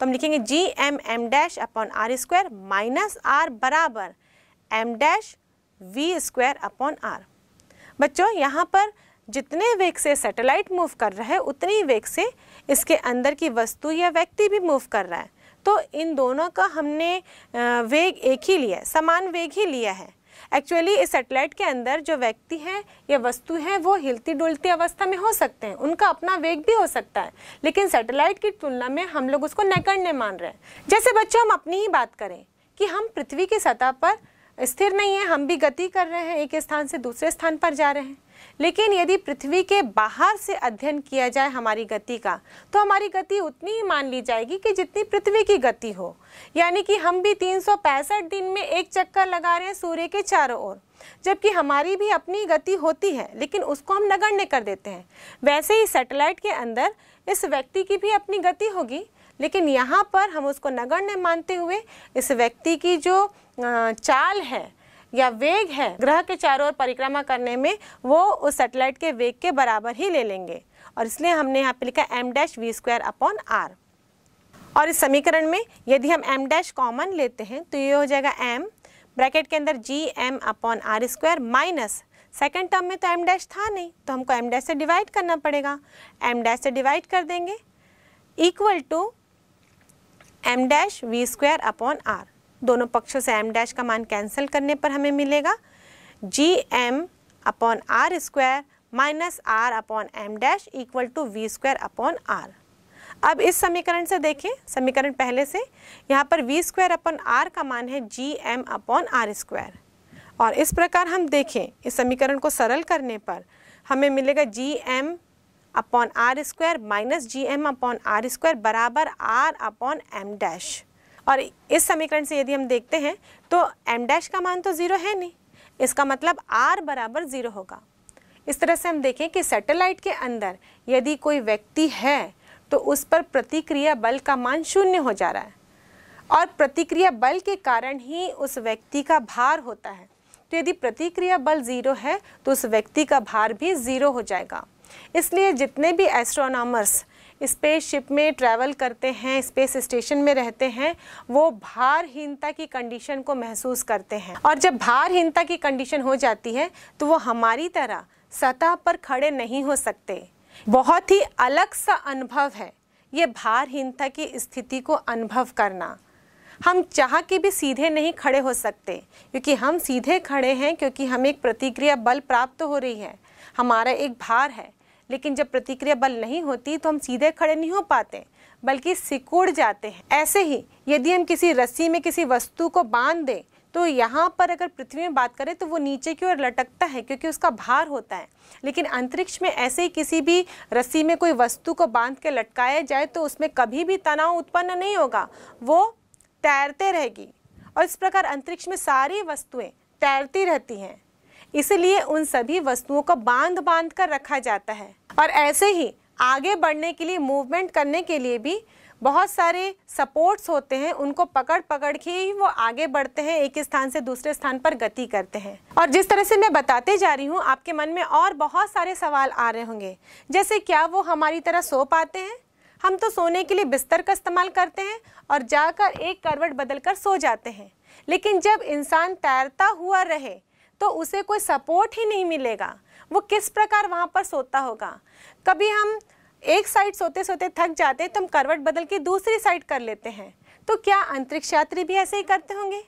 तो हम लिखेंगे G M M dash upon R square minus R बराबर M dash V square upon R बच्चों यहाँ पर जितने वेग से सैटेलाइट मूव कर रहा है उतनी वेग से इसके अंदर की वस्तु या व्यक्ति भी मूव कर रहा है तो इन दोनों का हमने वेग एक ही लिया है समान वेग ही लिया है एक्चुअली इस सैटेलाइट के अंदर जो व्यक्ति है या वस्तु है वो हिलती डुलती अवस्था में हो सकते हैं उनका अपना वेग भी हो सकता है लेकिन सैटेलाइट की तुलना में हम लोग उसको नकड़ने मान रहे हैं जैसे बच्चों हम अपनी ही बात करें कि हम पृथ्वी की सतह पर स्थिर नहीं है हम भी गति कर रहे हैं एक स्थान से दूसरे स्थान पर जा रहे हैं लेकिन यदि पृथ्वी के बाहर से अध्ययन किया जाए हमारी गति का तो हमारी गति उतनी ही मान ली जाएगी कि जितनी पृथ्वी की गति हो यानी कि हम भी तीन दिन में एक चक्कर लगा रहे हैं सूर्य के चारों ओर जबकि हमारी भी अपनी गति होती है लेकिन उसको हम नगण्य कर देते हैं वैसे ही सैटेलाइट के अंदर इस व्यक्ति की भी अपनी गति होगी लेकिन यहाँ पर हम उसको नगण्य मानते हुए इस व्यक्ति की जो चाल है या वेग है ग्रह के चारों ओर परिक्रमा करने में वो उस सेटेलाइट के वेग के बराबर ही ले लेंगे और इसलिए हमने यहाँ पे लिखा M dash V square upon R और इस समीकरण में यदि हम एम डैश कॉमन लेते हैं तो ये हो जाएगा एम ब्रैकेट के अंदर G M upon R square minus second term में तो एम डैश था नहीं तो हमको एम डैश से डिवाइड करना पड़ेगा एम डैश से डिवाइड कर देंगे equal to M dash V square upon R दोनों पक्षों से एम डैश का मान कैंसिल करने पर हमें मिलेगा G M upon R square minus R upon M dash equal to V square upon R अब इस समीकरण से देखें समीकरण पहले से यहाँ पर वी स्क्वायर अपॉन आर का मान है G M upon R square और इस प्रकार हम देखें इस समीकरण को सरल करने पर हमें मिलेगा G M upon R square minus G M upon R square बराबर आर अपॉन एम डैश और इस समीकरण से यदि हम देखते हैं तो एम डैश का मान तो ज़ीरो है नहीं इसका मतलब आर बराबर ज़ीरो होगा इस तरह से हम देखें कि सैटेलाइट के अंदर यदि कोई व्यक्ति है तो उस पर प्रतिक्रिया बल का मान शून्य हो जा रहा है और प्रतिक्रिया बल के कारण ही उस व्यक्ति का भार होता है तो यदि प्रतिक्रिया बल ज़ीरो है तो उस व्यक्ति का भार भी ज़ीरो हो जाएगा इसलिए जितने भी एस्ट्रोनॉमर्स स्पेस शिप में ट्रैवल करते हैं स्पेस स्टेशन में रहते हैं वो भारहीनता की कंडीशन को महसूस करते हैं और जब भारहीनता की कंडीशन हो जाती है तो वो हमारी तरह सतह पर खड़े नहीं हो सकते बहुत ही अलग सा अनुभव है ये भारहीनता की स्थिति को अनुभव करना हम चाह के भी सीधे नहीं खड़े हो सकते क्योंकि हम सीधे खड़े हैं क्योंकि हमें एक प्रतिक्रिया बल प्राप्त हो रही है हमारा एक भार है लेकिन जब प्रतिक्रिया बल नहीं होती तो हम सीधे खड़े नहीं हो पाते बल्कि सिकुड़ जाते हैं ऐसे ही यदि हम किसी रस्सी में किसी वस्तु को बांध दें तो यहाँ पर अगर पृथ्वी में बात करें तो वो नीचे की ओर लटकता है क्योंकि उसका भार होता है लेकिन अंतरिक्ष में ऐसे ही किसी भी रस्सी में कोई वस्तु को बांध के लटकाया जाए तो उसमें कभी भी तनाव उत्पन्न नहीं होगा वो तैरते रहेगी और इस प्रकार अंतरिक्ष में सारी वस्तुएं तैरती रहती हैं इसलिए उन सभी वस्तुओं को बांध बांध कर रखा जाता है और ऐसे ही आगे बढ़ने के लिए मूवमेंट करने के लिए भी बहुत सारे सपोर्ट्स होते हैं उनको पकड़ पकड़ के ही वो आगे बढ़ते हैं एक स्थान से दूसरे स्थान पर गति करते हैं और जिस तरह से मैं बताते जा रही हूँ आपके मन में और बहुत सारे सवाल आ रहे होंगे जैसे क्या वो हमारी तरह सो पाते हैं हम तो सोने के लिए बिस्तर का इस्तेमाल करते हैं और जाकर एक करवट बदल कर सो जाते हैं लेकिन जब इंसान तैरता हुआ रहे तो उसे कोई सपोर्ट ही नहीं मिलेगा वो किस प्रकार वहाँ पर सोता होगा कभी हम एक साइड सोते सोते थक जाते हैं तो हम करवट बदल के दूसरी साइड कर लेते हैं तो क्या अंतरिक्ष यात्री भी ऐसे ही करते होंगे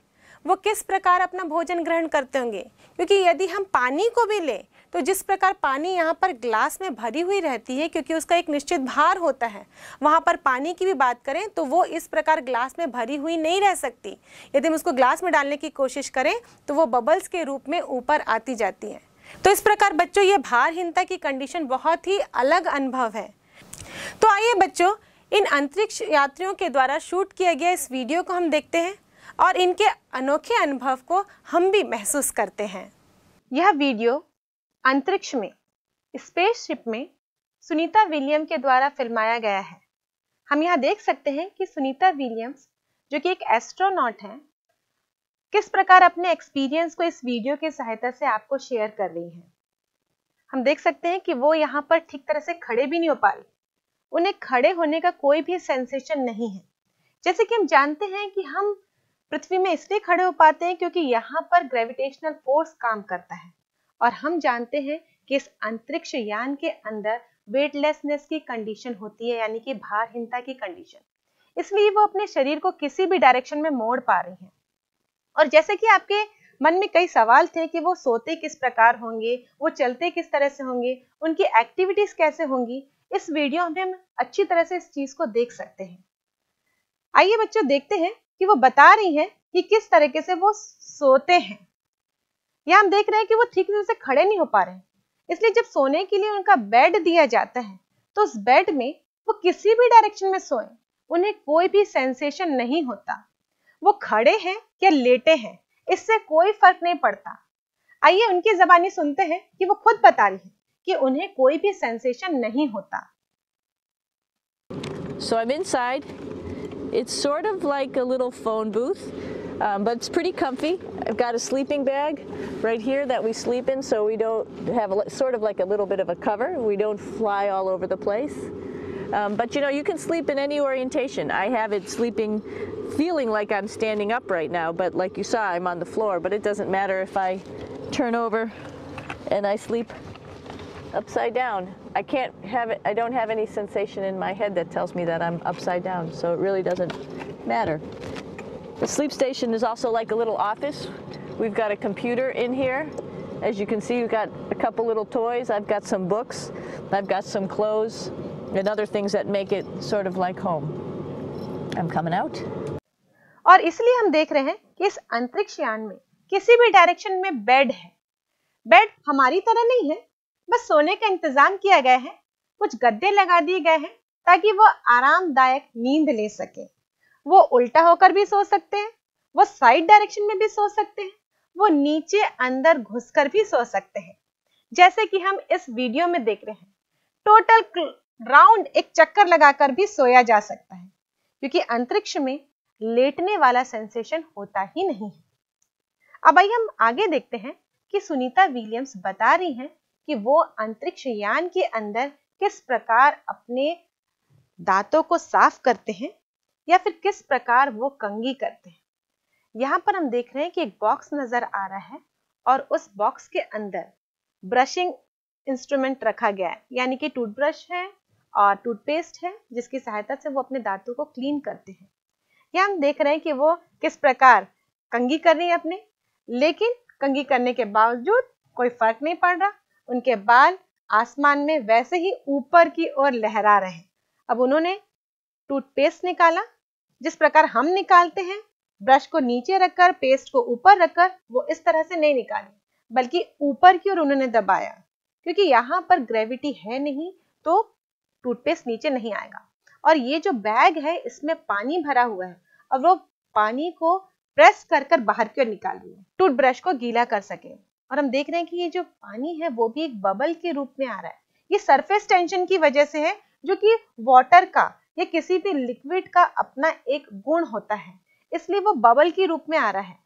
वो किस प्रकार अपना भोजन ग्रहण करते होंगे क्योंकि यदि हम पानी को भी लें तो जिस प्रकार पानी यहाँ पर ग्लास में भरी हुई रहती है क्योंकि उसका एक निश्चित भार होता है वहाँ पर पानी की भी बात करें तो वो इस प्रकार ग्लास में भरी हुई नहीं रह सकती यदि हम उसको ग्लास में डालने की कोशिश करें तो वो बबल्स के रूप में ऊपर आती जाती है तो इस प्रकार बच्चों ये भारहीनता की कंडीशन बहुत ही अलग अनुभव है तो आइए बच्चों इन अंतरिक्ष यात्रियों के द्वारा शूट किया गया इस वीडियो को हम देखते हैं और इनके अनोखे अनुभव को हम भी महसूस करते हैं यह वीडियो अंतरिक्ष में स्पेसशिप में सुनीता विलियम के द्वारा फिल्माया गया है हम यहाँ देख सकते हैं कि सुनीता विलियम्स जो कि एक एस्ट्रोनॉट हैं किस प्रकार अपने एक्सपीरियंस को इस वीडियो की सहायता से आपको शेयर कर रही हैं हम देख सकते हैं कि वो यहाँ पर ठीक तरह से खड़े भी नहीं हो पा रही उन्हें खड़े होने का कोई भी सेंसेशन नहीं है जैसे कि हम जानते हैं कि हम पृथ्वी में इसलिए खड़े हो पाते हैं क्योंकि यहाँ पर ग्रेविटेशनल फोर्स काम करता है और हम जानते हैं कि इस अंतरिक्ष यान के अंदर वेटलेसनेस की कंडीशन होती है यानी कि भारहीनता की कंडीशन इसलिए वो अपने शरीर को किसी भी डायरेक्शन में मोड़ पा रही हैं और जैसे कि आपके मन में कई सवाल थे कि वो सोते किस प्रकार होंगे वो चलते किस तरह से होंगे उनकी एक्टिविटीज कैसे होंगी इस वीडियो में हम अच्छी तरह से इस चीज को देख सकते हैं आइए बच्चों देखते हैं कि वो बता रही हैं कि किस तरीके से वो सोते हैं या हम देख रहे हैं कि वो ठीक से खड़े नहीं हो पा रहे इसलिए जब सोने के लिए उनका बेड दिया जाता है तो उस बेड में वो किसी भी डायरेक्शन में सोए उन्हें कोई भी सेंसेशन नहीं होता वो खड़े हैं या लेटे हैं इससे कोई फर्क नहीं पड़ता आइए उनकी जबानी सुनते हैं कि वो खुद बता रही है कि उन्हें कोई भी सेंसेशन नहीं होता So I'm inside. It's sort of like a little phone booth. Um, but it's pretty comfy. I've got a sleeping bag right here that we sleep in so we don't have a, sort of like a little bit of a cover. We don't fly all over the place. Um, but you know, you can sleep in any orientation. I have it sleeping, feeling like I'm standing up right now, but like you saw, I'm on the floor, but it doesn't matter if I turn over and I sleep upside down. I can't have it, I don't have any sensation in my head that tells me that I'm upside down, so it really doesn't matter. The sleep station is also like a little office. We've got a computer in here. As you can see, we've got a couple little toys. I've got some books. I've got some clothes. and other things that make it sort of like home. I'm coming out. और इसलिए हम देख रहे हैं कि इस अंतरिक्ष यान में किसी भी डायरेक्शन में बेड है बेड हमारी तरह नहीं है बस सोने का इंतजाम किया गया है कुछ गद्दे लगा दिए गए हैं ताकि वो आरामदायक नींद ले सके वो उल्टा होकर भी सो सकते हैं वो साइड डायरेक्शन में भी सो सकते हैं वो नीचे अंदर घुसकर भी सो सकते हैं जैसे कि हम इस वीडियो में देख रहे हैं टोटल राउंड एक चक्कर लगाकर भी सोया जा सकता है क्योंकि अंतरिक्ष में लेटने वाला सेंसेशन होता ही नहीं है अब आइए हम आगे देखते हैं कि सुनीता विलियम्स बता रही हैं कि वो अंतरिक्ष यान के अंदर किस प्रकार अपने दांतों को साफ करते हैं या फिर किस प्रकार वो कंगी करते हैं यहाँ पर हम देख रहे हैं कि एक बॉक्स नजर आ रहा है और उस बॉक्स के अंदर ब्रशिंग इंस्ट्रूमेंट रखा गया है यानी कि टूथब्रश है टूथपेस्ट है जिसकी सहायता से वो अपने दांतों को क्लीन करते हैं ये हम देख रहे हैं कि वो किस प्रकार कंगी कर रही है अपने लेकिन कंगी करने के बावजूद कोई फर्क नहीं पड़ रहा उनके बाल आसमान में वैसे ही ऊपर की ओर लहरा रहे अब उन्होंने टूथपेस्ट निकाला जिस प्रकार हम निकालते हैं ब्रश को नीचे रखकर पेस्ट को ऊपर रखकर वो इस तरह से नहीं निकाली बल्कि ऊपर की ओर उन्होंने दबाया क्योंकि यहाँ पर ग्रेविटी है नहीं तो टूथपेस्ट नीचे नहीं आएगा और ये जो बैग है इसमें पानी भरा हुआ है और वो पानी को प्रेस कर कर बाहर की ओर निकाल रही है टूथब्रश को गीला कर सके और हम देख रहे हैं कि ये जो पानी है वो भी एक बबल के रूप में आ रहा है ये सरफेस टेंशन की वजह से है जो कि वाटर का या किसी भी लिक्विड का अपना एक गुण होता है इसलिए वो बबल के रूप में आ रहा है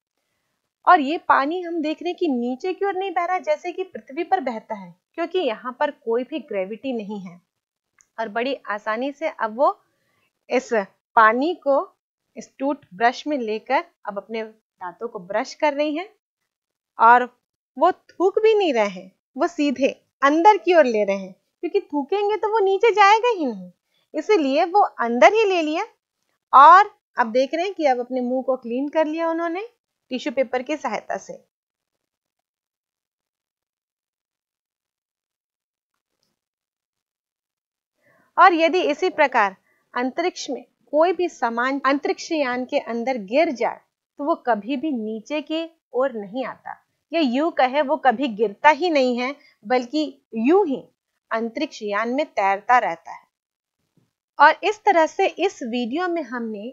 और ये पानी हम देख रहे हैं कि नीचे की ओर नहीं बह रहा जैसे कि पृथ्वी पर बहता है क्योंकि यहाँ पर कोई भी ग्रेविटी नहीं है और बड़ी आसानी से अब वो इस पानी को इस टूट ब्रश में लेकर अब अपने दांतों को ब्रश कर रही हैं और वो थूक भी नहीं रहे हैं वो सीधे अंदर की ओर ले रहे हैं क्योंकि थूकेंगे तो वो नीचे जाएगा ही नहीं इसीलिए वो अंदर ही ले लिया और अब देख रहे हैं कि अब अपने मुंह को क्लीन कर लिया उन्होंने टिश्यू पेपर की सहायता से और यदि इसी प्रकार अंतरिक्ष में कोई भी सामान अंतरिक्ष यान के अंदर गिर जाए तो वो कभी भी नीचे की ओर नहीं आता या यू कहे वो कभी गिरता ही नहीं है बल्कि यू ही अंतरिक्ष यान में तैरता रहता है और इस तरह से इस वीडियो में हमने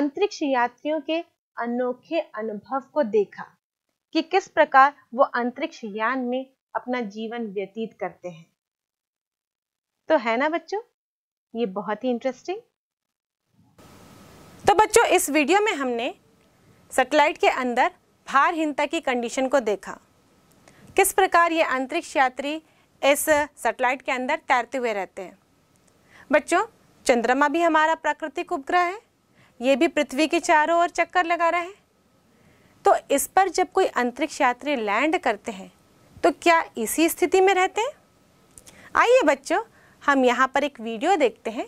अंतरिक्ष यात्रियों के अनोखे अनुभव को देखा कि किस प्रकार वो अंतरिक्ष यान में अपना जीवन व्यतीत करते हैं तो है ना बच्चों ये बहुत ही इंटरेस्टिंग तो बच्चों इस वीडियो में हमने सेटेलाइट के अंदर भारहीनता की कंडीशन को देखा किस प्रकार ये अंतरिक्ष यात्री इस सेटेलाइट के अंदर तैरते हुए रहते हैं बच्चों चंद्रमा भी हमारा प्राकृतिक उपग्रह है ये भी पृथ्वी के चारों ओर चक्कर लगा रहा है तो इस पर जब कोई अंतरिक्ष यात्री लैंड करते हैं तो क्या इसी स्थिति में रहते हैं आइए बच्चों हम यहाँ पर एक वीडियो देखते हैं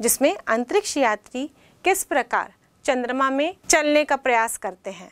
जिसमें अंतरिक्ष यात्री किस प्रकार चंद्रमा में चलने का प्रयास करते हैं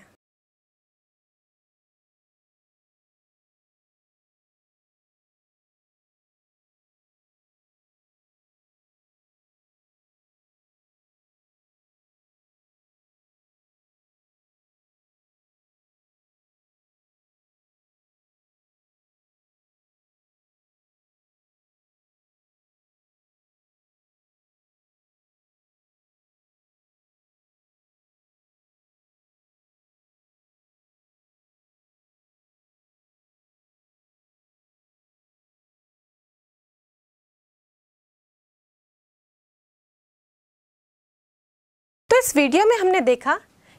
इस वीडियो में हमने देखा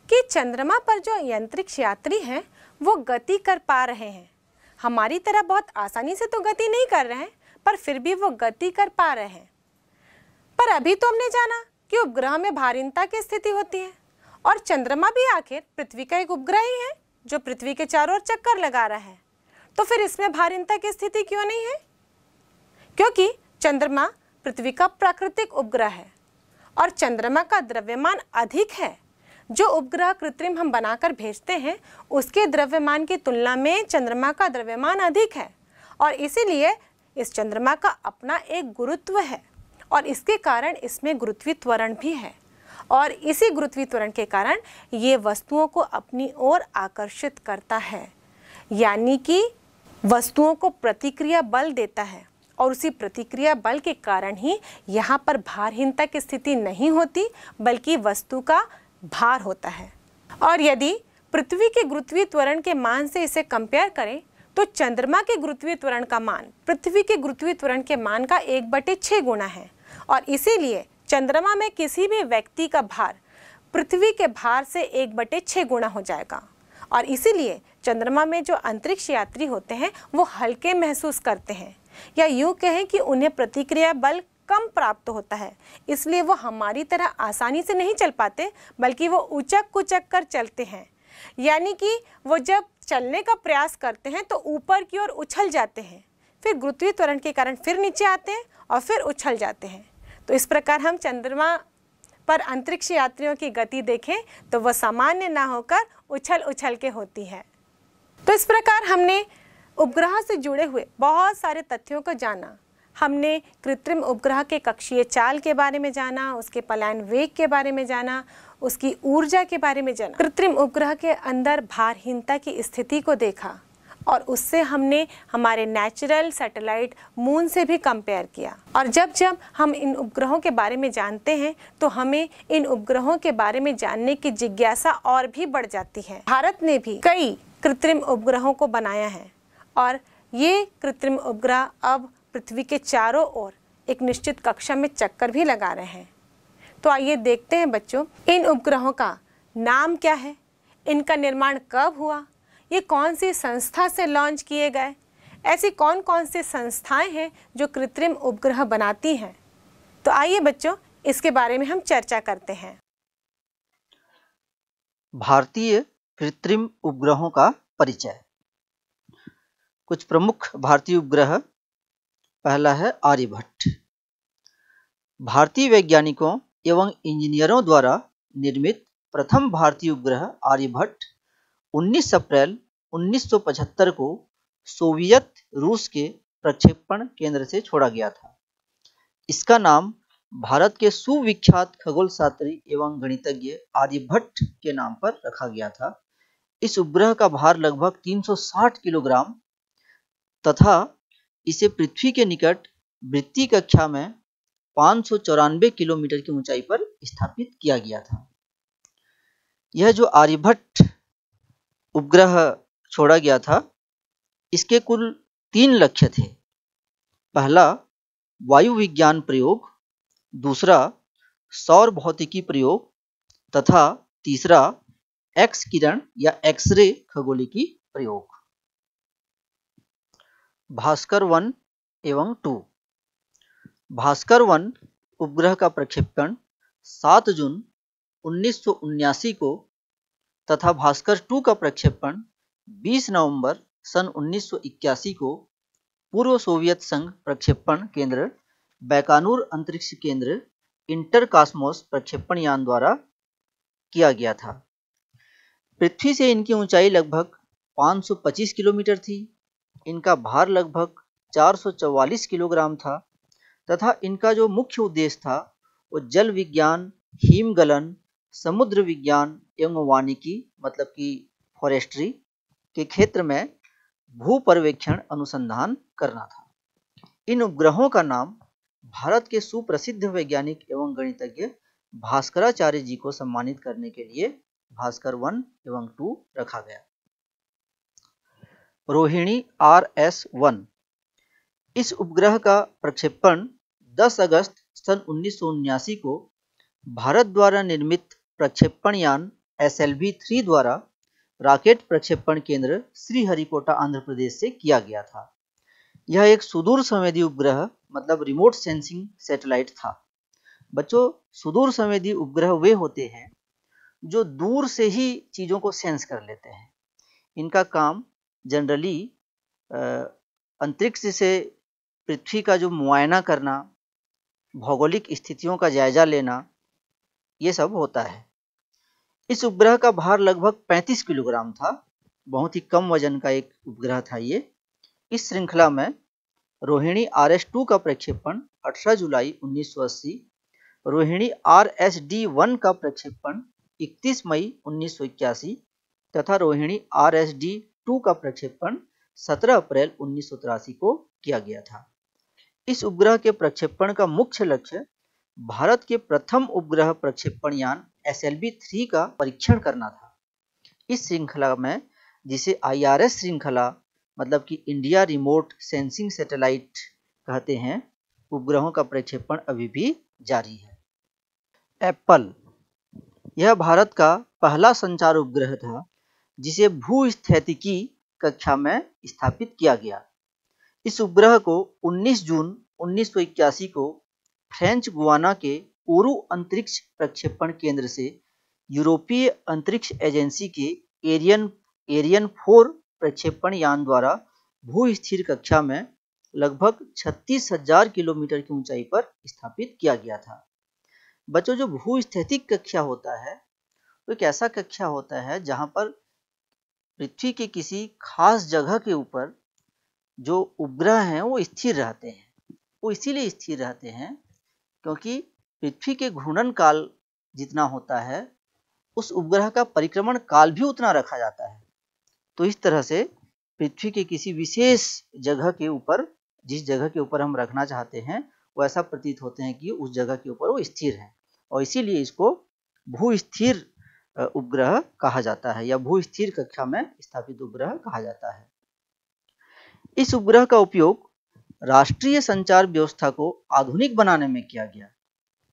कि चंद्रमा पर जो यांत्रिक यात्री हैं वो गति कर पा रहे हैं हमारी तरह बहुत आसानी से तो गति नहीं कर रहे हैं पर फिर भी वो गति कर पा रहे हैं पर अभी तो हमने जाना कि उपग्रह में भारीनता की स्थिति होती है और चंद्रमा भी आखिर पृथ्वी का एक उपग्रह ही है जो पृथ्वी के चारों ओर चक्कर लगा रहा है तो फिर इसमें भारीनता की स्थिति क्यों नहीं है क्योंकि चंद्रमा पृथ्वी का प्राकृतिक उपग्रह है और चंद्रमा का द्रव्यमान अधिक है जो उपग्रह कृत्रिम हम बनाकर भेजते हैं उसके द्रव्यमान की तुलना में चंद्रमा का द्रव्यमान अधिक है और इसीलिए इस चंद्रमा का अपना एक गुरुत्व है और इसके कारण इसमें गुरुत्वी त्वरण भी है और इसी गुरुत्वी त्वरण के कारण ये वस्तुओं को अपनी ओर आकर्षित करता है यानी कि वस्तुओं को प्रतिक्रिया बल देता है और उसी प्रतिक्रिया बल के कारण ही यहाँ पर भारहीनता की स्थिति नहीं होती बल्कि वस्तु का भार होता है और यदि पृथ्वी के गुरुत्वीय त्वरण के मान से इसे कंपेयर करें तो चंद्रमा के गुरुत्वीय त्वरण का मान पृथ्वी के गुरुत्वीय त्वरण के मान का एक बटे छः गुना है और इसीलिए चंद्रमा में किसी भी व्यक्ति का भार पृथ्वी के भार से एक बटे छः गुना हो जाएगा और इसीलिए चंद्रमा में जो अंतरिक्ष यात्री होते हैं वो हल्के महसूस करते हैं या यूँ कहें कि उन्हें प्रतिक्रिया बल कम प्राप्त होता है इसलिए वो हमारी तरह आसानी से नहीं चल पाते बल्कि वो उचक कुचक कर चलते हैं यानी कि वो जब चलने का प्रयास करते हैं तो ऊपर की ओर उछल जाते हैं फिर गुरुत्वीय त्वरण के कारण फिर नीचे आते हैं और फिर उछल जाते हैं तो इस प्रकार हम चंद्रमा पर अंतरिक्ष यात्रियों की गति देखें तो वह सामान्य ना होकर उछल उछल के होती है तो इस प्रकार हमने उपग्रह से जुड़े हुए बहुत सारे तथ्यों को जाना हमने कृत्रिम उपग्रह के कक्षीय चाल के बारे में जाना उसके पलायन वेग के बारे में जाना उसकी ऊर्जा के बारे में जाना कृत्रिम उपग्रह के अंदर भारहीनता की स्थिति को देखा और उससे हमने हमारे नेचुरल सैटेलाइट मून से भी कंपेयर किया और जब जब हम इन उपग्रहों के बारे में जानते हैं तो हमें इन उपग्रहों के बारे में जानने की जिज्ञासा और भी बढ़ जाती है भारत ने भी कई कृत्रिम उपग्रहों को बनाया है और ये कृत्रिम उपग्रह अब पृथ्वी के चारों ओर एक निश्चित कक्षा में चक्कर भी लगा रहे हैं तो आइए देखते हैं बच्चों इन उपग्रहों का नाम क्या है इनका निर्माण कब हुआ ये कौन सी संस्था से लॉन्च किए गए ऐसी कौन कौन सी संस्थाएं हैं जो कृत्रिम उपग्रह बनाती हैं तो आइए बच्चों इसके बारे में हम चर्चा करते हैं भारतीय कृत्रिम उपग्रहों का परिचय कुछ प्रमुख भारतीय उपग्रह पहला है आर्यभट्ट भारतीय वैज्ञानिकों एवं इंजीनियरों द्वारा निर्मित प्रथम भारतीय उपग्रह आर्यभट्ट 19 अप्रैल 1975 को सोवियत रूस के प्रक्षेपण केंद्र से छोड़ा गया था इसका नाम भारत के सुविख्यात खगोल शास्त्री एवं गणितज्ञ आर्यभट्ट के नाम पर रखा गया था इस उपग्रह का भार लगभग 360 किलोग्राम तथा इसे पृथ्वी के निकट वृत्ति कक्षा में पाँच किलोमीटर की ऊंचाई पर स्थापित किया गया था यह जो आर्यभट्ट उपग्रह छोड़ा गया था इसके कुल तीन लक्ष्य थे पहला वायु विज्ञान प्रयोग दूसरा सौर भौतिकी प्रयोग तथा तीसरा एक्स किरण या एक्सरे खगोली की प्रयोग भास्कर वन एवं टू भास्कर वन उपग्रह का प्रक्षेपण 7 जून उन्नीस को तथा भास्कर टू का प्रक्षेपण 20 नवंबर सन 1981 को पूर्व सोवियत संघ प्रक्षेपण केंद्र बैकानूर अंतरिक्ष केंद्र इंटरकास्मोस प्रक्षेपण यान द्वारा किया गया था पृथ्वी से इनकी ऊंचाई लगभग 525 किलोमीटर थी इनका भार लगभग 444 किलोग्राम था तथा इनका जो मुख्य उद्देश्य था वो जल विज्ञान हिमगलन समुद्र विज्ञान एवं वानिकी मतलब कि फॉरेस्ट्री के क्षेत्र में भू पर्यवेक्षण अनुसंधान करना था इन उपग्रहों का नाम भारत के सुप्रसिद्ध वैज्ञानिक एवं गणितज्ञ भास्कराचार्य जी को सम्मानित करने के लिए भास्कर वन एवं टू रखा गया रोहिणी आर एस वन इस उपग्रह का प्रक्षेपण 10 अगस्त सन उन्नीस को भारत द्वारा निर्मित प्रक्षेपण यान एस एल थ्री द्वारा राकेट प्रक्षेपण केंद्र श्रीहरिकोटा आंध्र प्रदेश से किया गया था यह एक सुदूर संवेदी उपग्रह मतलब रिमोट सेंसिंग सैटेलाइट था बच्चों सुदूर संवेदी उपग्रह वे होते हैं जो दूर से ही चीज़ों को सेंस कर लेते हैं इनका काम जनरली अंतरिक्ष से पृथ्वी का जो मुआयना करना भौगोलिक स्थितियों का जायजा लेना ये सब होता है इस उपग्रह का भार लगभग 35 किलोग्राम था बहुत ही कम वजन का एक उपग्रह था ये इस श्रृंखला में रोहिणी आर एस टू का प्रक्षेपण 18 जुलाई 1980, Rohini R S D one का प्रक्षेपण 31 मई 1981 तथा Rohini R S D two का प्रक्षेपण 17 अप्रैल उन्नीस को किया गया था इस उपग्रह के प्रक्षेपण का मुख्य लक्ष्य भारत के प्रथम उपग्रह प्रक्षेपण यान एस एल का परीक्षण करना था इस श्रृंखला में जिसे एस श्रृंखला मतलब कि इंडिया रिमोट सेंसिंग सैटेलाइट कहते हैं उपग्रहों का प्रक्षेपण अभी भी जारी है एप्पल यह भारत का पहला संचार उपग्रह था जिसे भू स्थैतिकी कक्षा में स्थापित किया गया इस उपग्रह को 19 जून उन्नीस को फ्रेंच गुआना के ओरू अंतरिक्ष प्रक्षेपण केंद्र से यूरोपीय अंतरिक्ष एजेंसी के एरियन एरियन फोर प्रक्षेपण यान द्वारा भू स्थिर कक्षा में लगभग छत्तीस हजार किलोमीटर की ऊंचाई पर स्थापित किया गया था बच्चों जो भू स्थैतिक कक्षा होता है वो तो एक ऐसा कक्षा होता है जहां पर पृथ्वी के किसी खास जगह के ऊपर जो उपग्रह हैं वो स्थिर रहते हैं वो इसीलिए स्थिर रहते हैं क्योंकि पृथ्वी के घूर्णन काल जितना होता है उस उपग्रह का परिक्रमण काल भी उतना रखा जाता है तो इस तरह से पृथ्वी के किसी विशेष जगह के ऊपर जिस जगह के ऊपर हम रखना चाहते हैं वो ऐसा प्रतीत होते हैं कि उस जगह के ऊपर वो स्थिर है और इसीलिए इसको भू स्थिर उपग्रह कहा जाता है या भू स्थिर कक्षा में स्थापित उपग्रह कहा जाता है इस उपग्रह का उपयोग राष्ट्रीय संचार व्यवस्था को आधुनिक बनाने में किया गया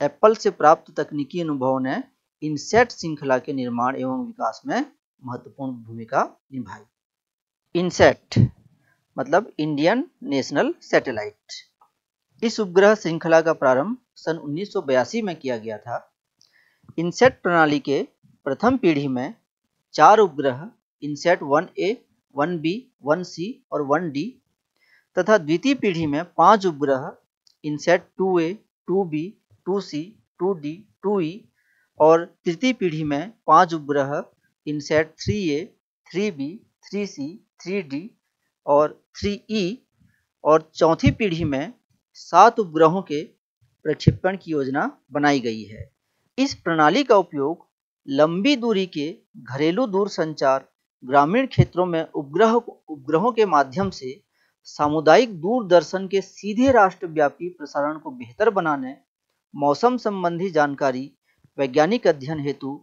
एप्पल से प्राप्त तकनीकी अनुभवों ने इनसेट श्रृंखला के निर्माण एवं विकास में महत्वपूर्ण भूमिका निभाई इनसेट मतलब इंडियन नेशनल सैटेलाइट इस उपग्रह श्रृंखला का प्रारंभ सन 1982 में किया गया था इनसेट प्रणाली के प्रथम पीढ़ी में चार उपग्रह INSAT one A one B one C और वन डी तथा द्वितीय पीढ़ी में पांच उपग्रह INSAT two A two B two C two D two E और तृतीय पीढ़ी में पांच उपग्रह INSAT three A three B three C three D और थ्री ई और चौथी पीढ़ी में सात उपग्रहों के प्रक्षेपण की योजना बनाई गई है इस प्रणाली का उपयोग लंबी दूरी के घरेलू दूर संचार ग्रामीण क्षेत्रों में उपग्रह उपग्रहों के माध्यम से सामुदायिक दूरदर्शन के सीधे राष्ट्रव्यापी प्रसारण को बेहतर बनाने मौसम संबंधी जानकारी वैज्ञानिक अध्ययन हेतु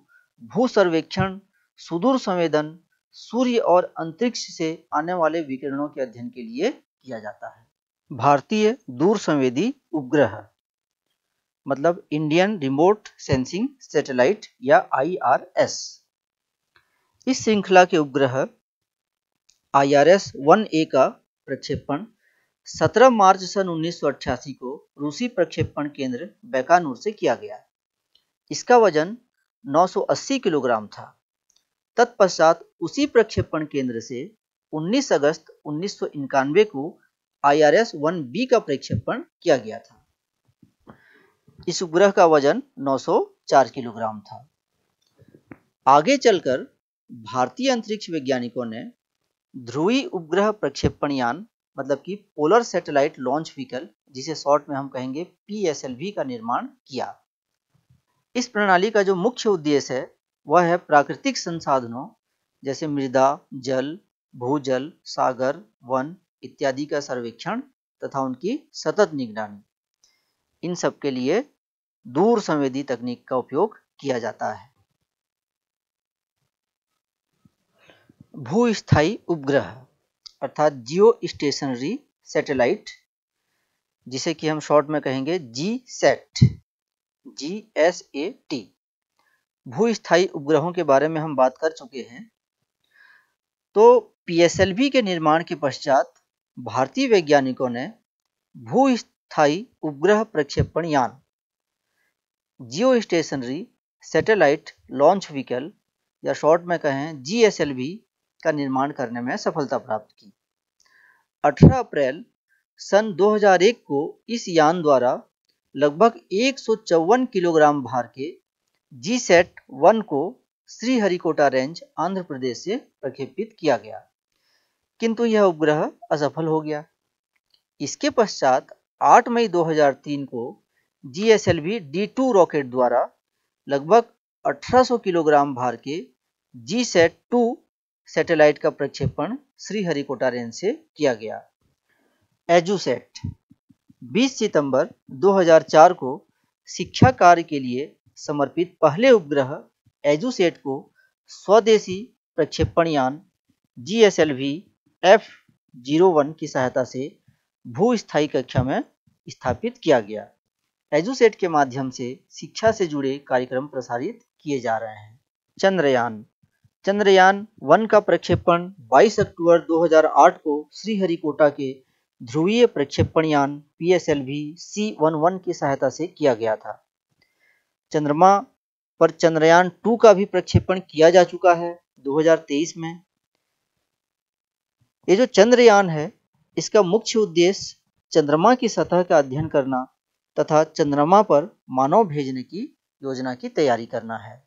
भू सर्वेक्षण सुदूर संवेदन सूर्य और अंतरिक्ष से आने वाले विकिरणों के अध्ययन के लिए किया जाता है भारतीय दूर संवेदी उपग्रह मतलब इंडियन रिमोट सेंसिंग सैटेलाइट या आईआरएस इस श्रृंखला के उपग्रह आईआरएस ए का प्रक्षेपण 17 मार्च सन उन्नीस को रूसी प्रक्षेपण केंद्र बैकानूर से किया गया इसका वजन 980 किलोग्राम था तत्पश्चात उसी प्रक्षेपण केंद्र से 19 अगस्त उन्नीस को आईआरएस बी का प्रक्षेपण किया गया था इस उपग्रह का वजन 904 किलोग्राम था आगे चलकर भारतीय अंतरिक्ष वैज्ञानिकों ने ध्रुवी उपग्रह प्रक्षेपण यान मतलब कि पोलर सैटेलाइट लॉन्च व्हीकल जिसे शॉर्ट में हम कहेंगे पीएसएलवी का निर्माण किया इस प्रणाली का जो मुख्य उद्देश्य है वह है प्राकृतिक संसाधनों जैसे मृदा जल भूजल सागर वन इत्यादि का सर्वेक्षण तथा उनकी सतत निगरानी इन सब के लिए दूर संवेदी तकनीक का उपयोग किया जाता है भूस्थायी उपग्रह अर्थात जियो स्टेशनरी सैटेलाइट जिसे कि हम शॉर्ट में कहेंगे G sat G S A T भूस्थायी उपग्रहों के बारे में हम बात कर चुके हैं तो पीएसएलवी के निर्माण के पश्चात भारतीय वैज्ञानिकों ने भू थाई उपग्रह प्रक्षेपण यान geostationary satellite launch vehicle या शॉर्ट में कहें जीएसएलवी का निर्माण करने में सफलता प्राप्त की 18 अप्रैल सन 2001 को इस यान द्वारा लगभग एक किलोग्राम भार के जी सेट वन को श्रीहरिकोटा रेंज आंध्र प्रदेश से प्रक्षेपित किया गया किंतु यह उपग्रह असफल हो गया इसके पश्चात 8 मई 2003 को G S L V D two rocket द्वारा लगभग 1800 किलोग्राम भार के जी सेट टू सैटेलाइट का प्रक्षेपण श्रीहरिकोटा रेंज से किया गया एजुसेट 20 सितंबर 2004 को शिक्षा कार्य के लिए समर्पित पहले उपग्रह एजुसेट को स्वदेशी प्रक्षेपण यान G S L V F zero one की सहायता से भूस्थायी कक्षा में स्थापित किया गया एजुसेट के माध्यम से शिक्षा से जुड़े कार्यक्रम प्रसारित किए जा रहे हैं चंद्रयान चंद्रयान वन का प्रक्षेपण 22 अक्टूबर 2008 को श्रीहरिकोटा के ध्रुवीय प्रक्षेपण यान P S L C one one की सहायता से किया गया था चंद्रमा पर चंद्रयान टू का भी प्रक्षेपण किया जा चुका है 2023 में ये जो चंद्रयान है इसका मुख्य उद्देश्य चंद्रमा की सतह का अध्ययन करना तथा चंद्रमा पर मानव भेजने की योजना की तैयारी करना है